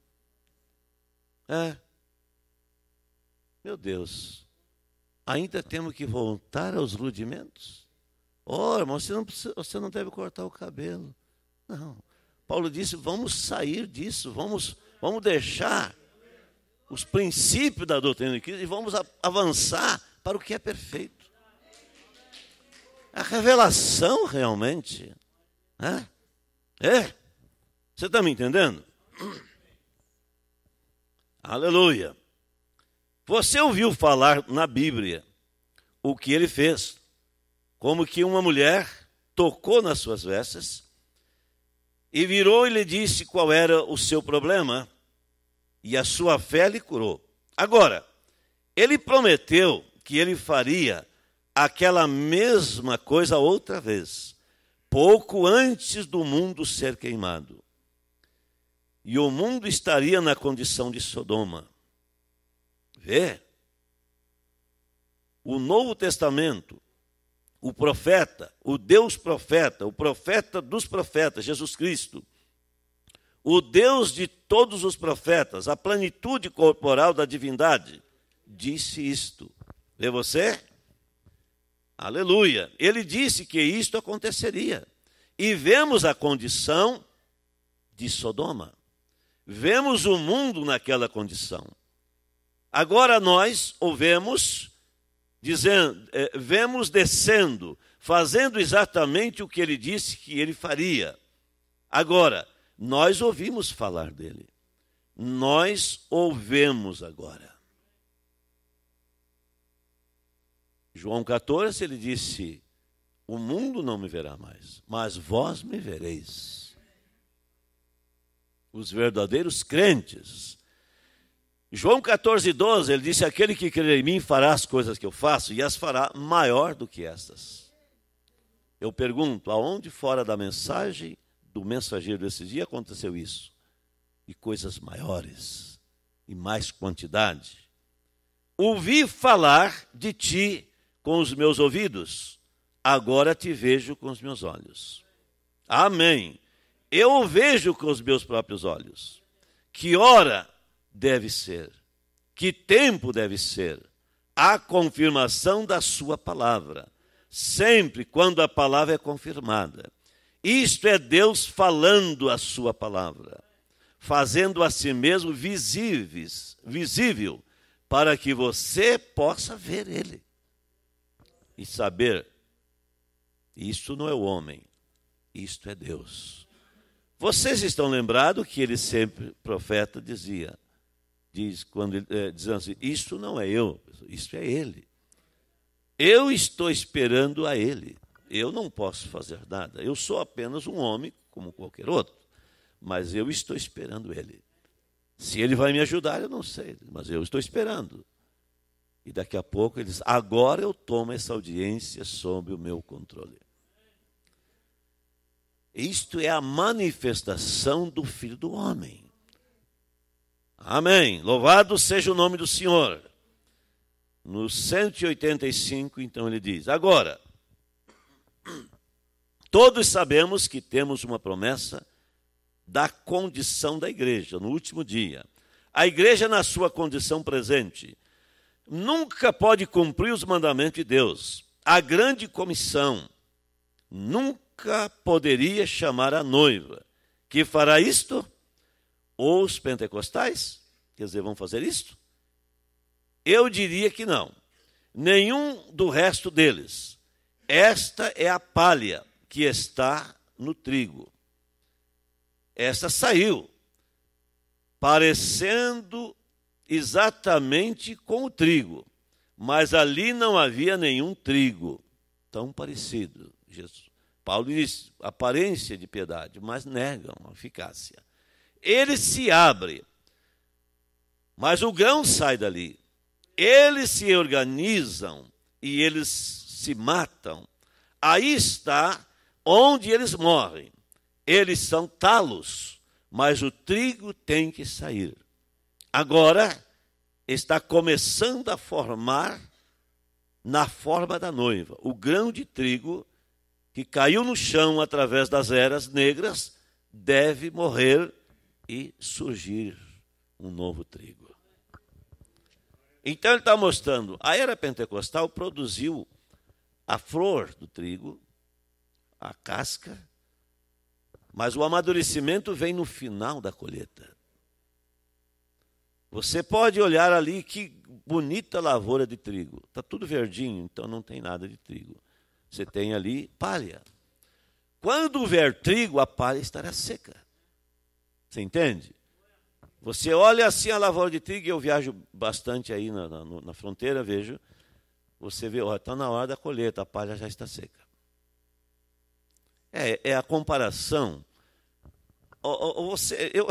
É. Meu Deus, ainda temos que voltar aos rudimentos? Oh, irmão, você não, precisa, você não deve cortar o cabelo. Não. Paulo disse: vamos sair disso, vamos, vamos deixar os princípios da doutrina de Cristo e vamos avançar para o que é perfeito. A revelação realmente. Né? É? É? Você está me entendendo? Aleluia. Você ouviu falar na Bíblia o que ele fez? Como que uma mulher tocou nas suas vestes e virou e lhe disse qual era o seu problema, e a sua fé lhe curou. Agora, ele prometeu que ele faria aquela mesma coisa outra vez, pouco antes do mundo ser queimado e o mundo estaria na condição de Sodoma. Vê? O Novo Testamento, o profeta, o Deus profeta, o profeta dos profetas, Jesus Cristo, o Deus de todos os profetas, a plenitude corporal da divindade, disse isto. Vê você? Aleluia. Ele disse que isto aconteceria. E vemos a condição de Sodoma. Vemos o mundo naquela condição. Agora nós o vemos dizendo, é, vemos descendo, fazendo exatamente o que ele disse que ele faria. Agora, nós ouvimos falar dele. Nós ouvemos agora. João 14, ele disse: O mundo não me verá mais, mas vós me vereis os verdadeiros crentes. João 14, 12, ele disse: Aquele que crer em mim fará as coisas que eu faço, e as fará maior do que estas. Eu pergunto: aonde fora da mensagem do mensageiro desse dia aconteceu isso? E coisas maiores, e mais quantidade. Ouvi falar de ti com os meus ouvidos, agora te vejo com os meus olhos. Amém. Eu vejo com os meus próprios olhos. Que hora deve ser? Que tempo deve ser? A confirmação da sua palavra. Sempre quando a palavra é confirmada. Isto é Deus falando a sua palavra, fazendo a si mesmo visíveis, visível, para que você possa ver ele e saber isto não é o homem, isto é Deus. Vocês estão lembrados que ele sempre, profeta, dizia, diz quando é, eh, dizendo assim, isso não é eu, isso é ele. Eu estou esperando a ele. Eu não posso fazer nada. Eu sou apenas um homem, como qualquer outro, mas eu estou esperando ele. Se ele vai me ajudar, eu não sei, mas eu estou esperando. E daqui a pouco ele diz: agora eu tomo essa audiência sob o meu controle. Isto é a manifestação do Filho do Homem. Amém. Louvado seja o nome do Senhor. No 185, então ele diz: Agora, todos sabemos que temos uma promessa da condição da igreja no último dia. A igreja, na sua condição presente, nunca pode cumprir os mandamentos de Deus. A grande comissão nunca nunca poderia chamar a noiva. Que fará isto? Os pentecostais? Quer dizer, vão fazer isto? Eu diria que não. Nenhum do resto deles. Esta é a palha que está no trigo. Esta saiu, parecendo exatamente com o trigo, mas ali não havia nenhum trigo tão parecido. Jesus. Paulo diz aparência de piedade, mas negam a eficácia. Ele se abre, mas o grão sai dali. Eles se organizam e eles se matam. Aí está onde eles morrem. Eles são talos, mas o trigo tem que sair. Agora está começando a formar na forma da noiva. O grão de trigo que caiu no chão através das eras negras deve morrer e surgir um novo trigo. Então ele está mostrando, a era pentecostal produziu a flor do trigo, a casca, mas o amadurecimento vem no final da colheita. Você pode olhar ali que bonita lavoura de trigo. Está tudo verdinho, então não tem nada de trigo. Você tem ali palha. Quando houver trigo, a palha estará seca. Você entende? Você olha assim a lavoura de trigo, eu viajo bastante aí na, na, na fronteira, vejo. Você vê, ó, está na hora da colheita, a palha já está seca. É, é a comparação. você, eu,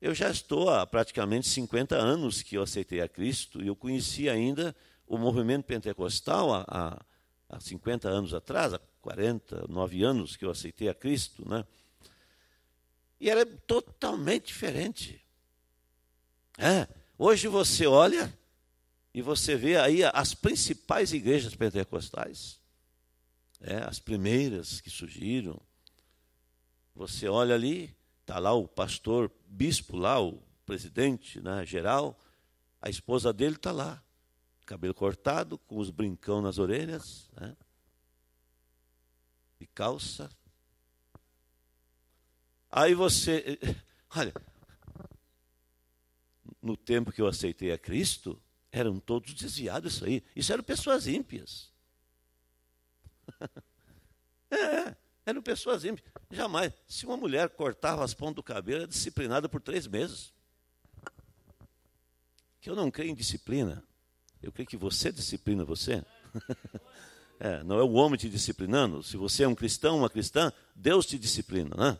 eu já estou há praticamente 50 anos que eu aceitei a Cristo e eu conheci ainda o movimento pentecostal, a, a, há 50 anos atrás, há 49 anos que eu aceitei a Cristo, né? E era é totalmente diferente. É, hoje você olha e você vê aí as principais igrejas pentecostais, é, as primeiras que surgiram. Você olha ali, está lá o pastor bispo lá, o presidente né, geral, a esposa dele está lá cabelo cortado, com os brincão nas orelhas, né? e calça. Aí você, eh, olha, no tempo que eu aceitei a Cristo, eram todos desviados isso aí. Isso eram pessoas ímpias. é, eram pessoas ímpias. Jamais. Se uma mulher cortava as pontas do cabelo, era disciplinada por três meses. Que eu não creio em disciplina. Eu creio que você disciplina você. É, não é o homem te disciplinando. Se você é um cristão, uma cristã, Deus te disciplina, né?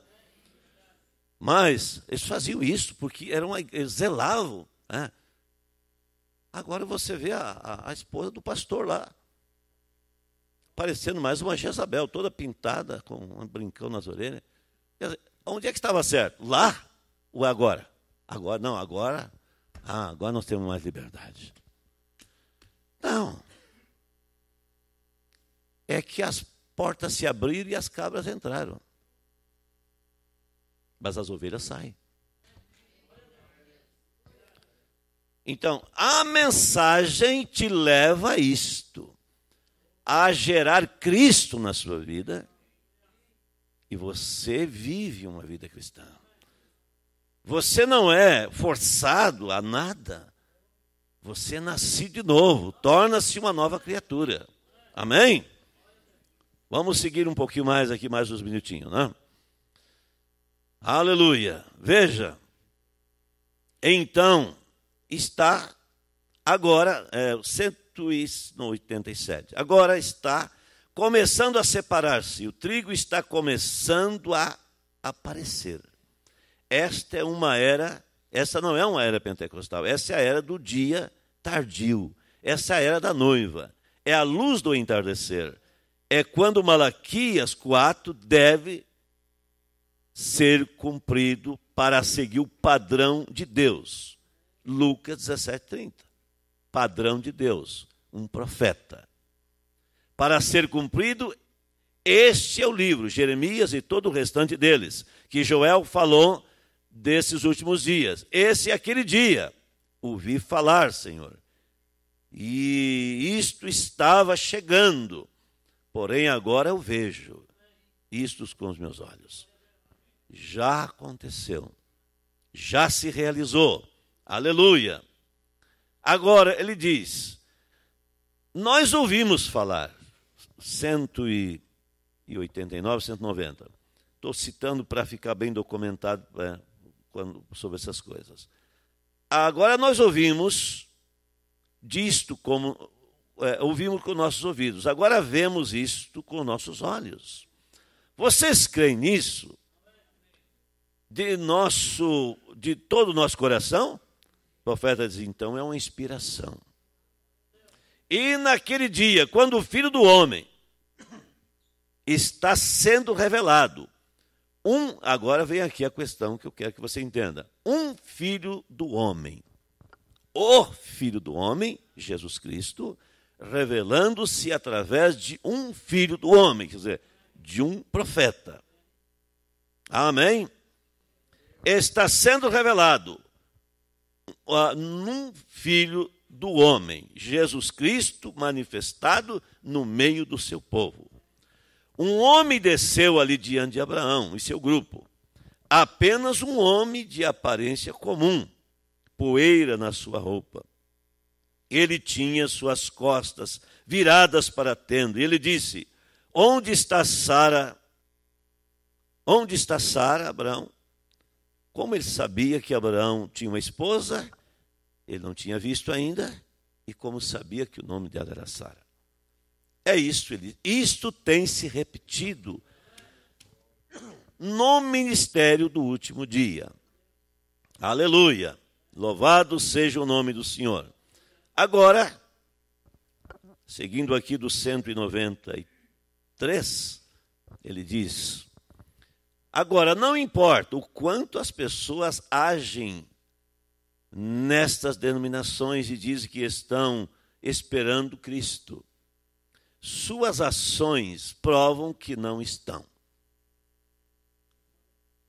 Mas eles faziam isso porque era um zelavam. Né? Agora você vê a, a, a, esposa do pastor lá, parecendo mais uma Jezabel, toda pintada, com um brincão nas orelhas. onde é que estava certo? Lá ou agora? Agora, não, agora. Ah, agora nós temos mais liberdade. Não. É que as portas se abriram e as cabras entraram. Mas as ovelhas saem. Então, a mensagem te leva a isto, a gerar Cristo na sua vida, e você vive uma vida cristã. Você não é forçado a nada. Você é nasceu de novo, torna-se uma nova criatura. Amém? Vamos seguir um pouquinho mais aqui, mais uns minutinhos, né? Aleluia. Veja. Então, está agora, é, 187. Agora está começando a separar-se. O trigo está começando a aparecer. Esta é uma era essa não é uma era pentecostal, essa é a era do dia tardio, essa é a era da noiva, é a luz do entardecer. É quando Malaquias 4 deve ser cumprido para seguir o padrão de Deus. Lucas 17:30. Padrão de Deus, um profeta. Para ser cumprido este é o livro, Jeremias e todo o restante deles, que Joel falou desses últimos dias. Esse é aquele dia. Ouvi falar, Senhor. E isto estava chegando, porém agora eu vejo isto com os meus olhos. Já aconteceu, já se realizou. Aleluia. Agora ele diz: Nós ouvimos falar, 189, 190. Estou citando para ficar bem documentado, é, quando, sobre essas coisas. Agora nós ouvimos disto como é, ouvimos com nossos ouvidos, agora vemos isto com nossos olhos. Vocês creem nisso? De nosso, de todo o nosso coração? O profeta diz, então é uma inspiração. E naquele dia, quando o filho do homem está sendo revelado, um, agora vem aqui a questão que eu quero que você entenda. Um filho do homem. O filho do homem, Jesus Cristo, revelando-se através de um filho do homem, quer dizer, de um profeta. Amém? Está sendo revelado ah, num filho do homem, Jesus Cristo manifestado no meio do seu povo. Um homem desceu ali diante de Abraão e seu grupo. Apenas um homem de aparência comum, poeira na sua roupa. Ele tinha suas costas viradas para a tenda. E ele disse: Onde está Sara? Onde está Sara, Abraão? Como ele sabia que Abraão tinha uma esposa, ele não tinha visto ainda, e como sabia que o nome dela era Sara. É isto, ele. Isto tem se repetido no ministério do último dia. Aleluia. Louvado seja o nome do Senhor. Agora, seguindo aqui do 193, ele diz: Agora, não importa o quanto as pessoas agem nestas denominações e dizem que estão esperando Cristo suas ações provam que não estão.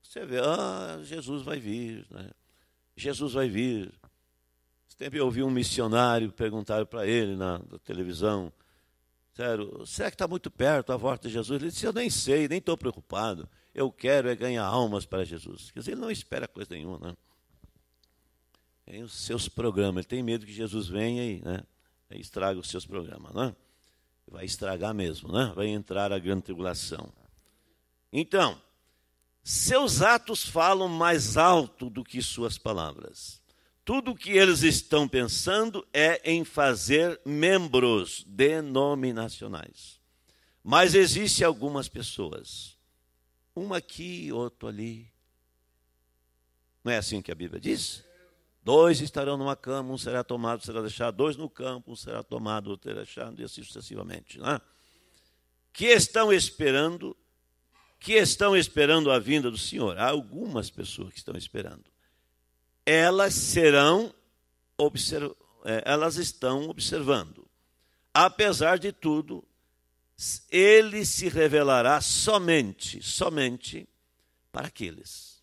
Você vê, ah, Jesus vai vir, né? Jesus vai vir. Sempre ouvi um missionário perguntar para ele na, na, televisão, sério, será que está muito perto a volta de Jesus? Ele disse, eu nem sei, nem estou preocupado. Eu quero é ganhar almas para Jesus. Quer dizer, ele não espera coisa nenhuma, né? Tem os seus programas, ele tem medo que Jesus venha e né, estraga os seus programas, né? vai estragar mesmo, né? vai entrar a grande tribulação. Então, seus atos falam mais alto do que suas palavras. Tudo o que eles estão pensando é em fazer membros denominacionais. Mas existem algumas pessoas, uma aqui, outro ali. Não é assim que a Bíblia diz? Dois estarão numa cama, um será tomado, será deixado. Dois no campo, um será tomado, outro será deixado, e assim sucessivamente. Não né? Que estão esperando, que estão esperando a vinda do Senhor. Há algumas pessoas que estão esperando. Elas serão, observ, é, elas estão observando. Apesar de tudo, ele se revelará somente, somente para aqueles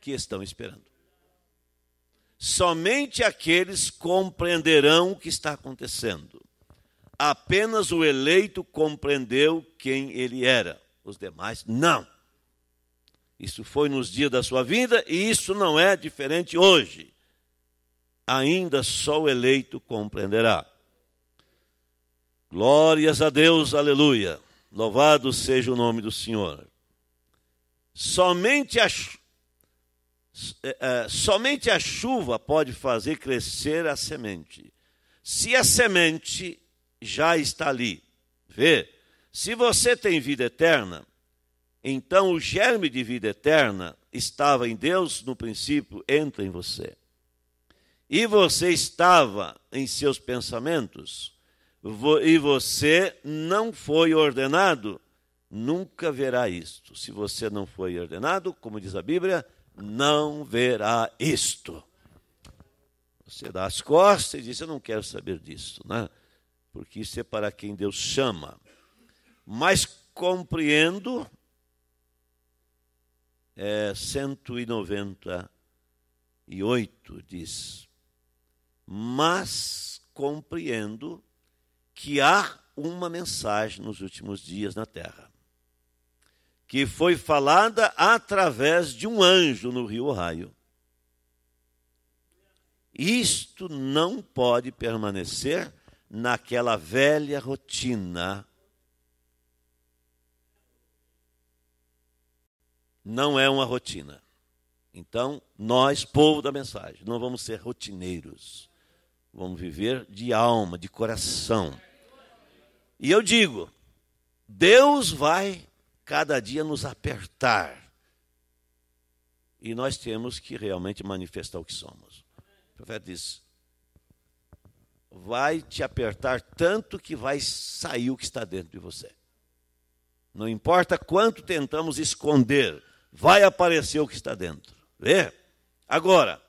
que estão esperando. Somente aqueles compreenderão o que está acontecendo. Apenas o eleito compreendeu quem ele era, os demais não. Isso foi nos dias da sua vida e isso não é diferente hoje. Ainda só o eleito compreenderá. Glórias a Deus, aleluia. Louvado seja o nome do Senhor. Somente eh, eh, somente a chuva pode fazer crescer a semente. Se a semente já está ali, vê, se você tem vida eterna, então o germe de vida eterna estava em Deus no princípio, entra em você. E você estava em seus pensamentos, e você não foi ordenado, nunca verá isto. Se você não foi ordenado, como diz a Bíblia, não verá isto. Você dá as costas e diz: Eu não quero saber disso, né? porque isso é para quem Deus chama. Mas compreendo é, 198 diz: Mas compreendo que há uma mensagem nos últimos dias na terra que foi falada através de um anjo no rio Ohio. Isto não pode permanecer naquela velha rotina. Não é uma rotina. Então, nós, povo da mensagem, não vamos ser rotineiros. Vamos viver de alma, de coração. E eu digo: Deus vai cada dia nos apertar. E nós temos que realmente manifestar o que somos. O profeta diz: vai te apertar tanto que vai sair o que está dentro de você. Não importa quanto tentamos esconder, vai aparecer o que está dentro. Vê? Agora,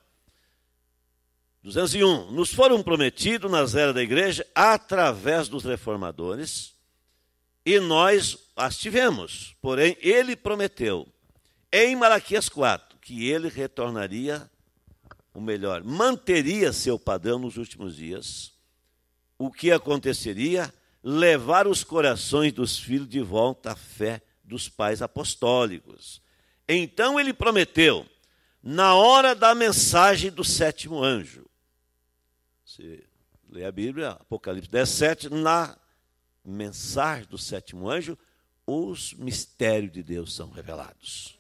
201. Nos foram prometidos nas eras da igreja, através dos reformadores, e nós as tivemos. Porém, ele prometeu em Malaquias 4 que ele retornaria, o melhor, manteria seu padrão nos últimos dias. O que aconteceria? Levar os corações dos filhos de volta à fé dos pais apostólicos. Então ele prometeu, na hora da mensagem do sétimo anjo. Você lê a Bíblia, Apocalipse 17, na mensagem do sétimo anjo, os mistérios de Deus são revelados.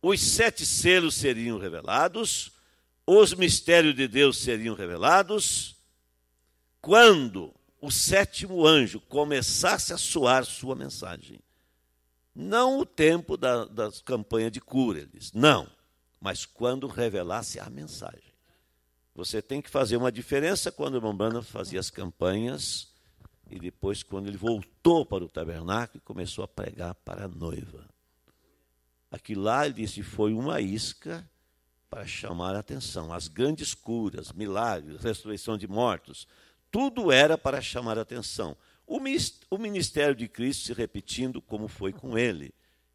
Os sete selos seriam revelados, os mistérios de Deus seriam revelados, quando o sétimo anjo começasse a soar sua mensagem. Não o tempo da, da campanha de cura, eles não, mas quando revelasse a mensagem. Você tem que fazer uma diferença quando o Mambana fazia as campanhas e depois, quando ele voltou para o tabernáculo, começou a pregar para a noiva. Aqui lá, ele disse, foi uma isca para chamar a atenção. As grandes curas, milagres, ressurreição de mortos, tudo era para chamar a atenção. O ministério de Cristo se repetindo como foi com ele.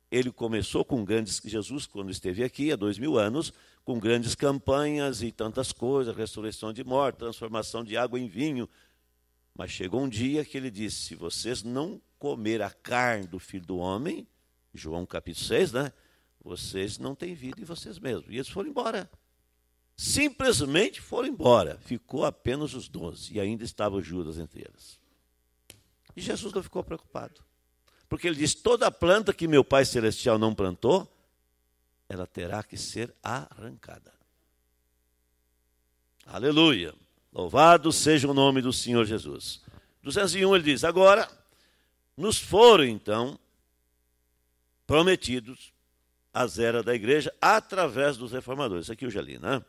Ele começou com grandes. Jesus, quando esteve aqui há dois mil anos, com grandes campanhas e tantas coisas, ressurreição de mortos, transformação de água em vinho, mas chegou um dia que ele disse: Se vocês não comer a carne do filho do homem, João capítulo 6, né? Vocês não têm vida em vocês mesmos. E eles foram embora. Simplesmente foram embora. Ficou apenas os doze. E ainda estava Judas entre eles. E Jesus não ficou preocupado. Porque ele diz: toda planta que meu Pai Celestial não plantou, ela terá que ser arrancada. Aleluia. Louvado seja o nome do Senhor Jesus. 201 ele diz: Agora nos foram então prometidos as eras da igreja através dos reformadores. Isso aqui eu já li, né?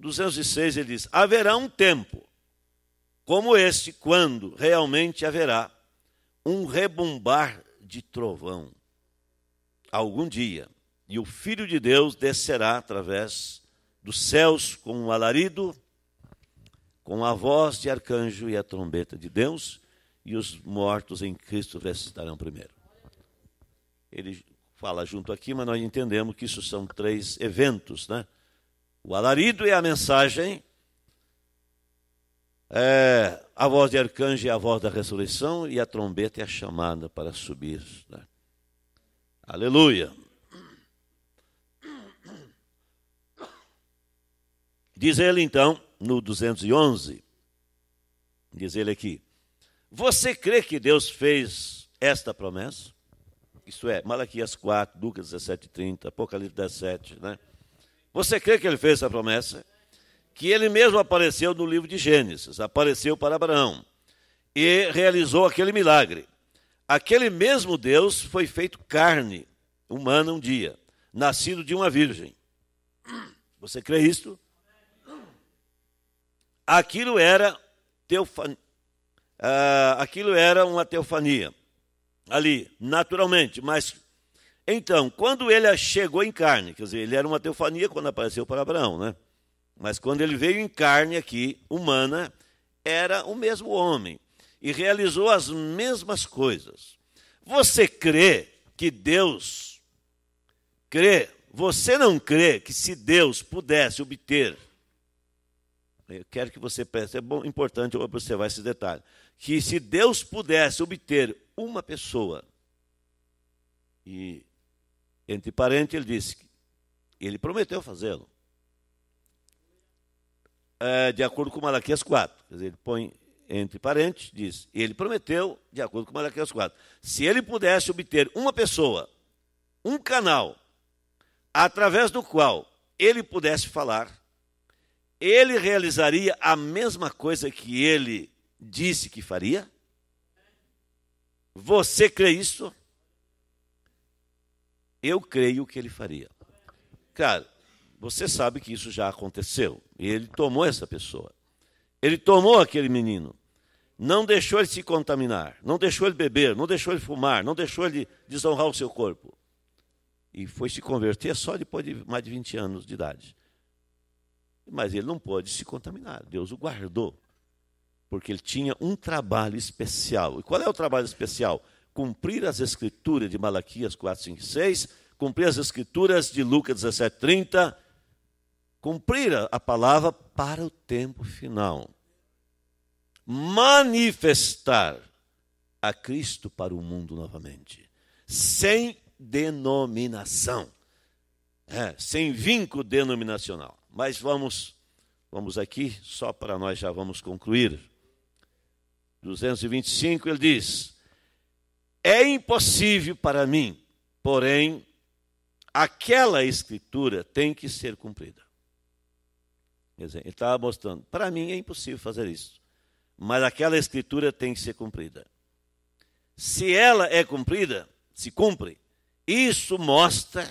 206 ele diz: Haverá um tempo como este, quando realmente haverá um rebombar de trovão. Algum dia, e o Filho de Deus descerá através dos céus com um alarido com a voz de arcanjo e a trombeta de Deus, e os mortos em Cristo ressuscitarão primeiro. Ele fala junto aqui, mas nós entendemos que isso são três eventos, né? O alarido é a mensagem, é, a voz de arcanjo é a voz da ressurreição e a trombeta é a chamada para subir. Né? Aleluia. Diz ele então, no 211, diz ele aqui: Você crê que Deus fez esta promessa? Isso é, Malaquias 4, Lucas 17, 30, Apocalipse 17, né? Você crê que ele fez essa promessa? Que ele mesmo apareceu no livro de Gênesis, apareceu para Abraão e realizou aquele milagre. Aquele mesmo Deus foi feito carne humana um dia, nascido de uma virgem. Você crê isto? aquilo era teofania, uh, aquilo era uma teofania ali, naturalmente, mas então, quando ele chegou em carne, quer dizer, ele era uma teofania quando apareceu para Abraão, né? Mas quando ele veio em carne aqui, humana, era o mesmo homem e realizou as mesmas coisas. Você crê que Deus crê? Você não crê que se Deus pudesse obter eu quero que você pense, é bom, importante observar esse detalhe, que se Deus pudesse obter uma pessoa, e entre parênteses ele disse, que ele prometeu fazê-lo, é, de acordo com Malaquias 4, quer dizer, ele põe entre parênteses, diz, ele prometeu, de acordo com Malaquias 4, se ele pudesse obter uma pessoa, um canal, através do qual ele pudesse falar, ele realizaria a mesma coisa que ele disse que faria? Você crê isso? Eu creio que ele faria. Cara, você sabe que isso já aconteceu. Ele tomou essa pessoa. Ele tomou aquele menino. Não deixou ele se contaminar. Não deixou ele beber. Não deixou ele fumar. Não deixou ele desonrar o seu corpo. E foi se converter só depois de mais de 20 anos de idade. Mas ele não pode se contaminar. Deus o guardou. Porque ele tinha um trabalho especial. E qual é o trabalho especial? Cumprir as escrituras de Malaquias 4, 5 6, cumprir as escrituras de Lucas 17, 30, cumprir a palavra para o tempo final. Manifestar a Cristo para o mundo novamente, sem denominação, é, sem vínculo denominacional. Mas vamos, vamos aqui, só para nós já vamos concluir. 225 ele diz: É impossível para mim, porém, aquela escritura tem que ser cumprida. Quer dizer, ele estava tá mostrando: para mim é impossível fazer isso, mas aquela escritura tem que ser cumprida. Se ela é cumprida, se cumpre, isso mostra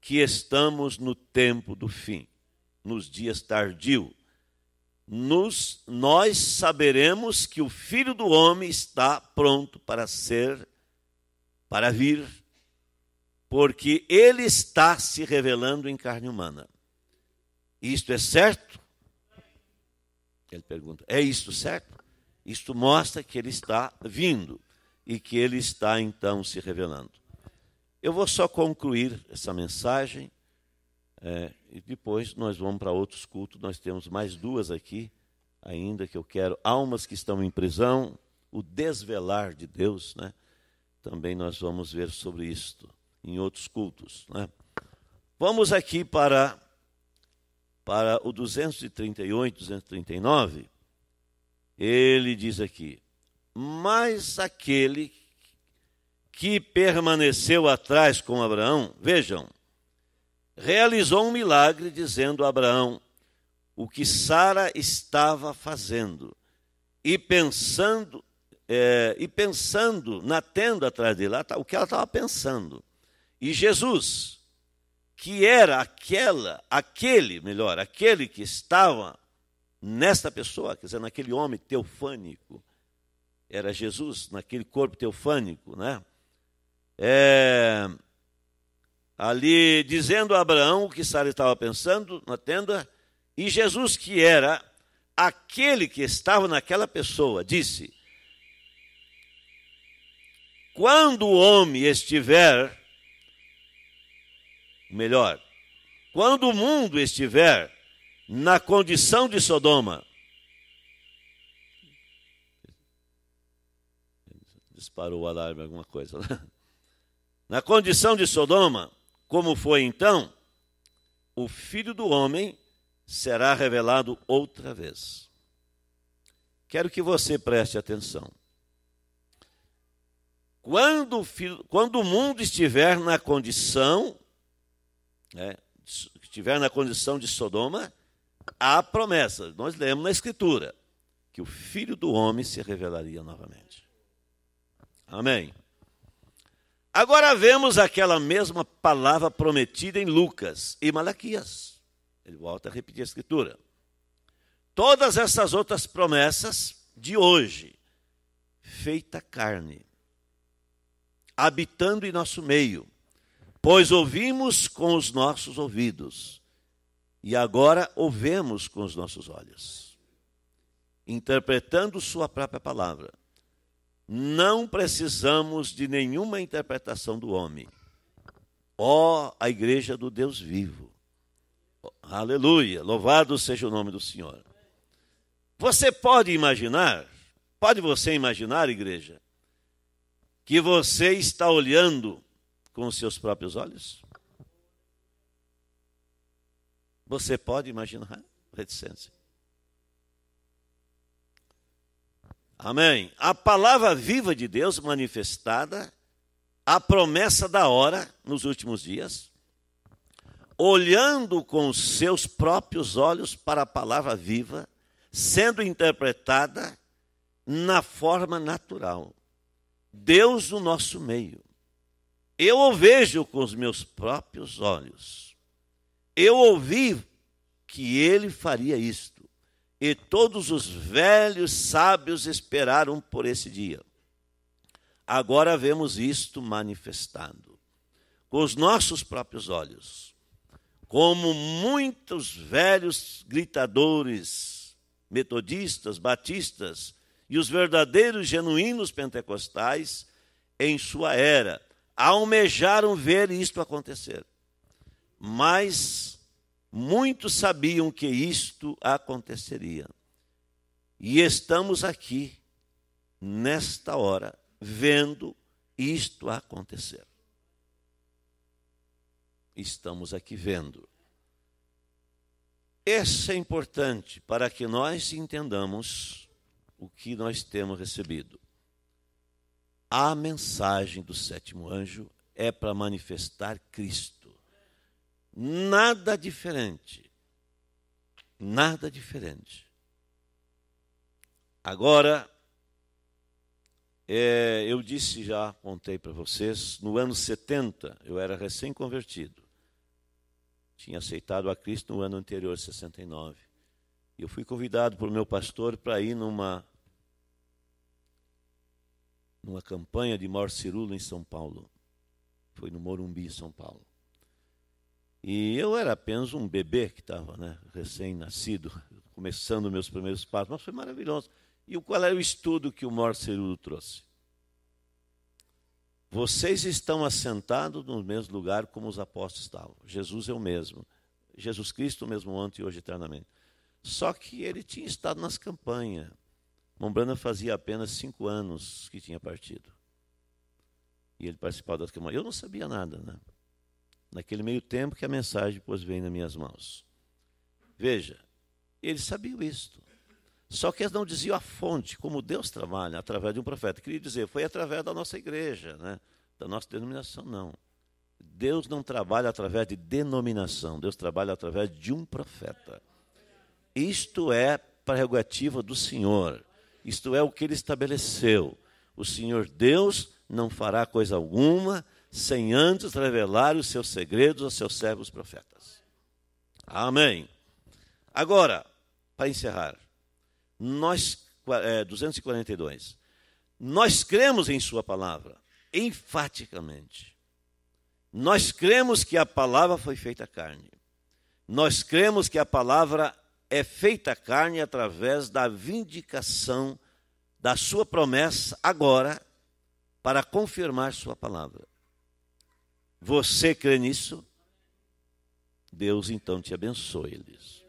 que estamos no tempo do fim nos dias tardio, nos, nós saberemos que o Filho do Homem está pronto para ser, para vir, porque ele está se revelando em carne humana. Isto é certo? Ele pergunta: é isto certo? Isto mostra que ele está vindo e que ele está então se revelando. Eu vou só concluir essa mensagem é, e depois nós vamos para outros cultos, nós temos mais duas aqui, ainda que eu quero. Almas que estão em prisão, o desvelar de Deus, né? Também nós vamos ver sobre isto em outros cultos, né? Vamos aqui para, para o 238, 239. Ele diz aqui: Mas aquele que permaneceu atrás com Abraão, vejam, realizou um milagre dizendo a Abraão o que Sara estava fazendo e pensando é, e pensando na tenda atrás lá tá, o que ela estava pensando. E Jesus, que era aquela, aquele, melhor, aquele que estava nesta pessoa, quer dizer, naquele homem teofânico, era Jesus, naquele corpo teofânico, né? É, ali dizendo a Abraão o que Sara estava pensando na tenda, e Jesus, que era aquele que estava naquela pessoa, disse: Quando o homem estiver, melhor, quando o mundo estiver na condição de Sodoma, disparou o alarme, alguma coisa, né? na condição de Sodoma, como foi então, o filho do homem será revelado outra vez. Quero que você preste atenção. Quando o, filho, quando o mundo estiver na condição, né, estiver na condição de Sodoma, há promessa. Nós lemos na Escritura que o filho do homem se revelaria novamente. Amém. Agora vemos aquela mesma palavra prometida em Lucas e Malaquias. Ele volta a repetir a escritura. Todas essas outras promessas de hoje, feita carne, habitando em nosso meio, pois ouvimos com os nossos ouvidos e agora ouvemos com os nossos olhos, interpretando Sua própria palavra não precisamos de nenhuma interpretação do homem. Ó a igreja do Deus vivo. Aleluia, louvado seja o nome do Senhor. Você pode imaginar, pode você imaginar, igreja, que você está olhando com os seus próprios olhos? Você pode imaginar? Reticência. Amém. A palavra viva de Deus manifestada, a promessa da hora nos últimos dias, olhando com seus próprios olhos para a palavra viva, sendo interpretada na forma natural. Deus no nosso meio. Eu o vejo com os meus próprios olhos. Eu ouvi que ele faria isto e todos os velhos sábios esperaram por esse dia. Agora vemos isto manifestado com os nossos próprios olhos, como muitos velhos gritadores, metodistas, batistas e os verdadeiros genuínos pentecostais, em sua era, almejaram ver isto acontecer. Mas Muitos sabiam que isto aconteceria. E estamos aqui, nesta hora, vendo isto acontecer. Estamos aqui vendo. Isso é importante para que nós entendamos o que nós temos recebido. A mensagem do sétimo anjo é para manifestar Cristo Nada diferente. Nada diferente. Agora, é, eu disse já, contei para vocês, no ano 70, eu era recém-convertido. Tinha aceitado a Cristo no ano anterior, 69. E eu fui convidado por meu pastor para ir numa numa campanha de maior Cirulo em São Paulo. Foi no Morumbi, São Paulo. E eu era apenas um bebê que estava, né, recém-nascido, começando meus primeiros passos, mas foi maravilhoso. E qual era o estudo que o Morcerudo trouxe? Vocês estão assentados no mesmo lugar como os apóstolos estavam. Jesus é o mesmo. Jesus Cristo, o mesmo ontem e hoje eternamente. Só que ele tinha estado nas campanhas. Mombrana fazia apenas cinco anos que tinha partido. E ele participava das campanhas. Eu não sabia nada, né? naquele meio tempo que a mensagem, pois, vem nas minhas mãos. Veja, ele sabia isto. Só que eles não diziam a fonte, como Deus trabalha através de um profeta. Queria dizer, foi através da nossa igreja, né? da nossa denominação, não. Deus não trabalha através de denominação, Deus trabalha através de um profeta. Isto é prerrogativa do Senhor, isto é o que ele estabeleceu. O Senhor Deus não fará coisa alguma sem antes revelar os seus segredos aos seus servos profetas. Amém. Agora, para encerrar, nós, é, 242, nós cremos em Sua palavra, enfaticamente. Nós cremos que a palavra foi feita carne. Nós cremos que a palavra é feita carne através da vindicação da Sua promessa agora para confirmar Sua palavra. Você crê nisso? Deus então te abençoe, Elis.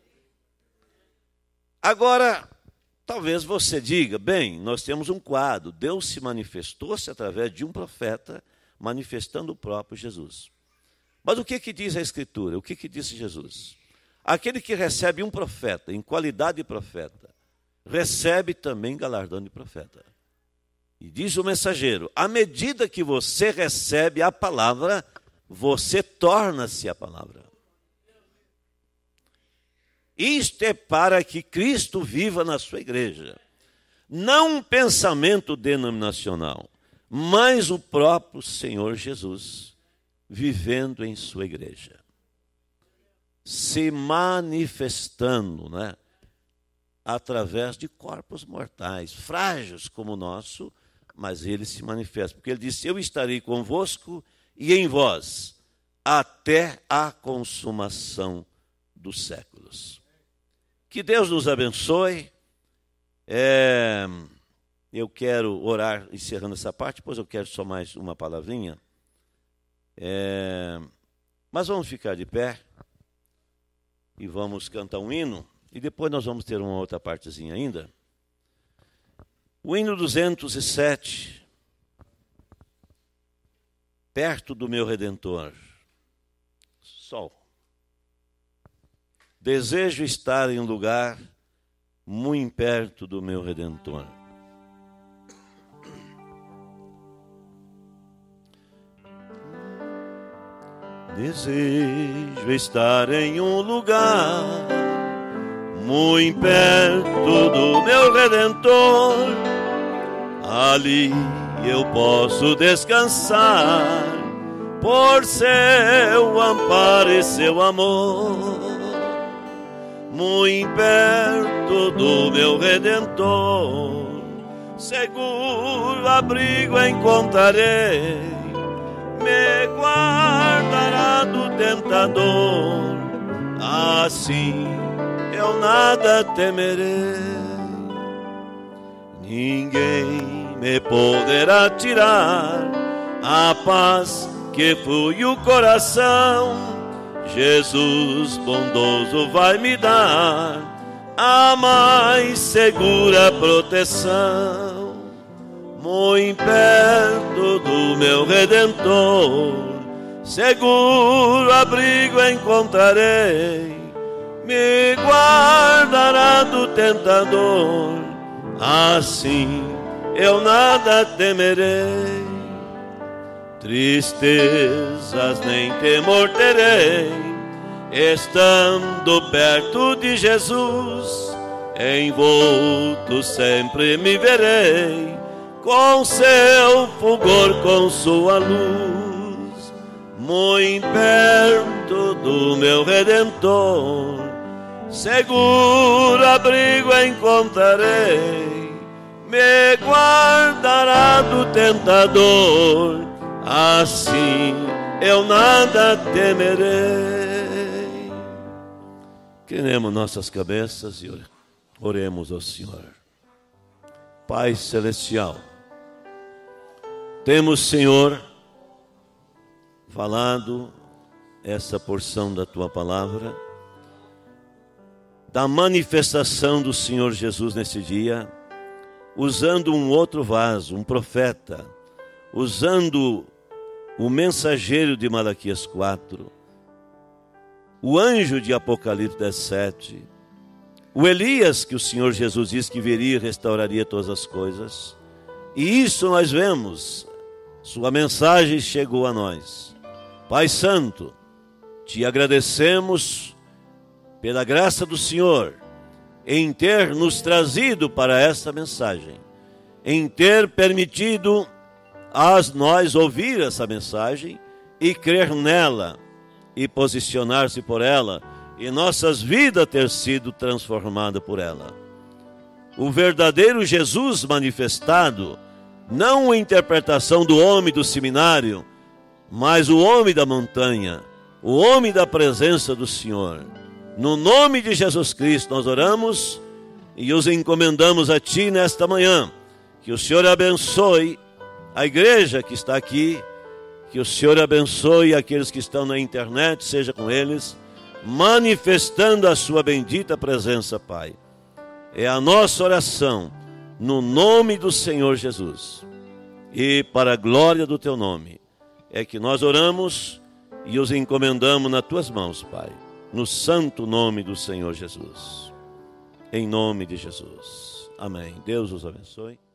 Agora, talvez você diga: bem, nós temos um quadro. Deus se manifestou-se através de um profeta, manifestando o próprio Jesus. Mas o que, que diz a Escritura? O que, que disse Jesus? Aquele que recebe um profeta, em qualidade de profeta, recebe também galardão de profeta. E diz o mensageiro: à medida que você recebe a palavra, você torna-se a palavra. Isto é para que Cristo viva na sua igreja. Não um pensamento denominacional, mas o próprio Senhor Jesus vivendo em sua igreja. Se manifestando, né? Através de corpos mortais, frágeis como o nosso, mas ele se manifesta. Porque ele disse: Eu estarei convosco e em vós, até a consumação dos séculos. Que Deus nos abençoe. É, eu quero orar, encerrando essa parte, pois eu quero só mais uma palavrinha. É, mas vamos ficar de pé e vamos cantar um hino, e depois nós vamos ter uma outra partezinha ainda. O hino 207 perto do meu redentor. Sol. Desejo estar em um lugar muito perto do meu redentor. Desejo estar em um lugar muito perto do meu redentor. Ali e eu posso descansar por seu amparo e seu amor, muito perto do meu redentor. Seguro abrigo encontrarei, me guardará do tentador. Assim eu nada temerei, ninguém me poderá tirar a paz que fui o coração. Jesus bondoso vai me dar a mais segura proteção. Muito perto do meu redentor, seguro abrigo encontrarei, me guardará do tentador. Assim eu nada temerei, tristezas nem temor terei, estando perto de Jesus, envolto sempre me verei, com seu fulgor, com sua luz, muito perto do meu redentor, seguro abrigo encontrarei me guardará do tentador, assim eu nada temerei. Queremos nossas cabeças e oremos ao Senhor. Pai Celestial, temos, Senhor, falado essa porção da tua palavra, da manifestação do Senhor Jesus nesse dia usando um outro vaso, um profeta, usando o mensageiro de Malaquias 4, o anjo de Apocalipse 17, o Elias que o Senhor Jesus disse que viria e restauraria todas as coisas. E isso nós vemos, sua mensagem chegou a nós. Pai Santo, te agradecemos pela graça do Senhor em ter nos trazido para esta mensagem, em ter permitido a nós ouvir essa mensagem e crer nela e posicionar-se por ela e nossas vidas ter sido transformada por ela. O verdadeiro Jesus manifestado, não a interpretação do homem do seminário, mas o homem da montanha, o homem da presença do Senhor. No nome de Jesus Cristo nós oramos e os encomendamos a Ti nesta manhã. Que o Senhor abençoe a igreja que está aqui, que o Senhor abençoe aqueles que estão na internet, seja com eles, manifestando a Sua bendita presença, Pai. É a nossa oração, no nome do Senhor Jesus. E para a glória do Teu nome, é que nós oramos e os encomendamos nas Tuas mãos, Pai no santo nome do Senhor Jesus. Em nome de Jesus. Amém. Deus os abençoe.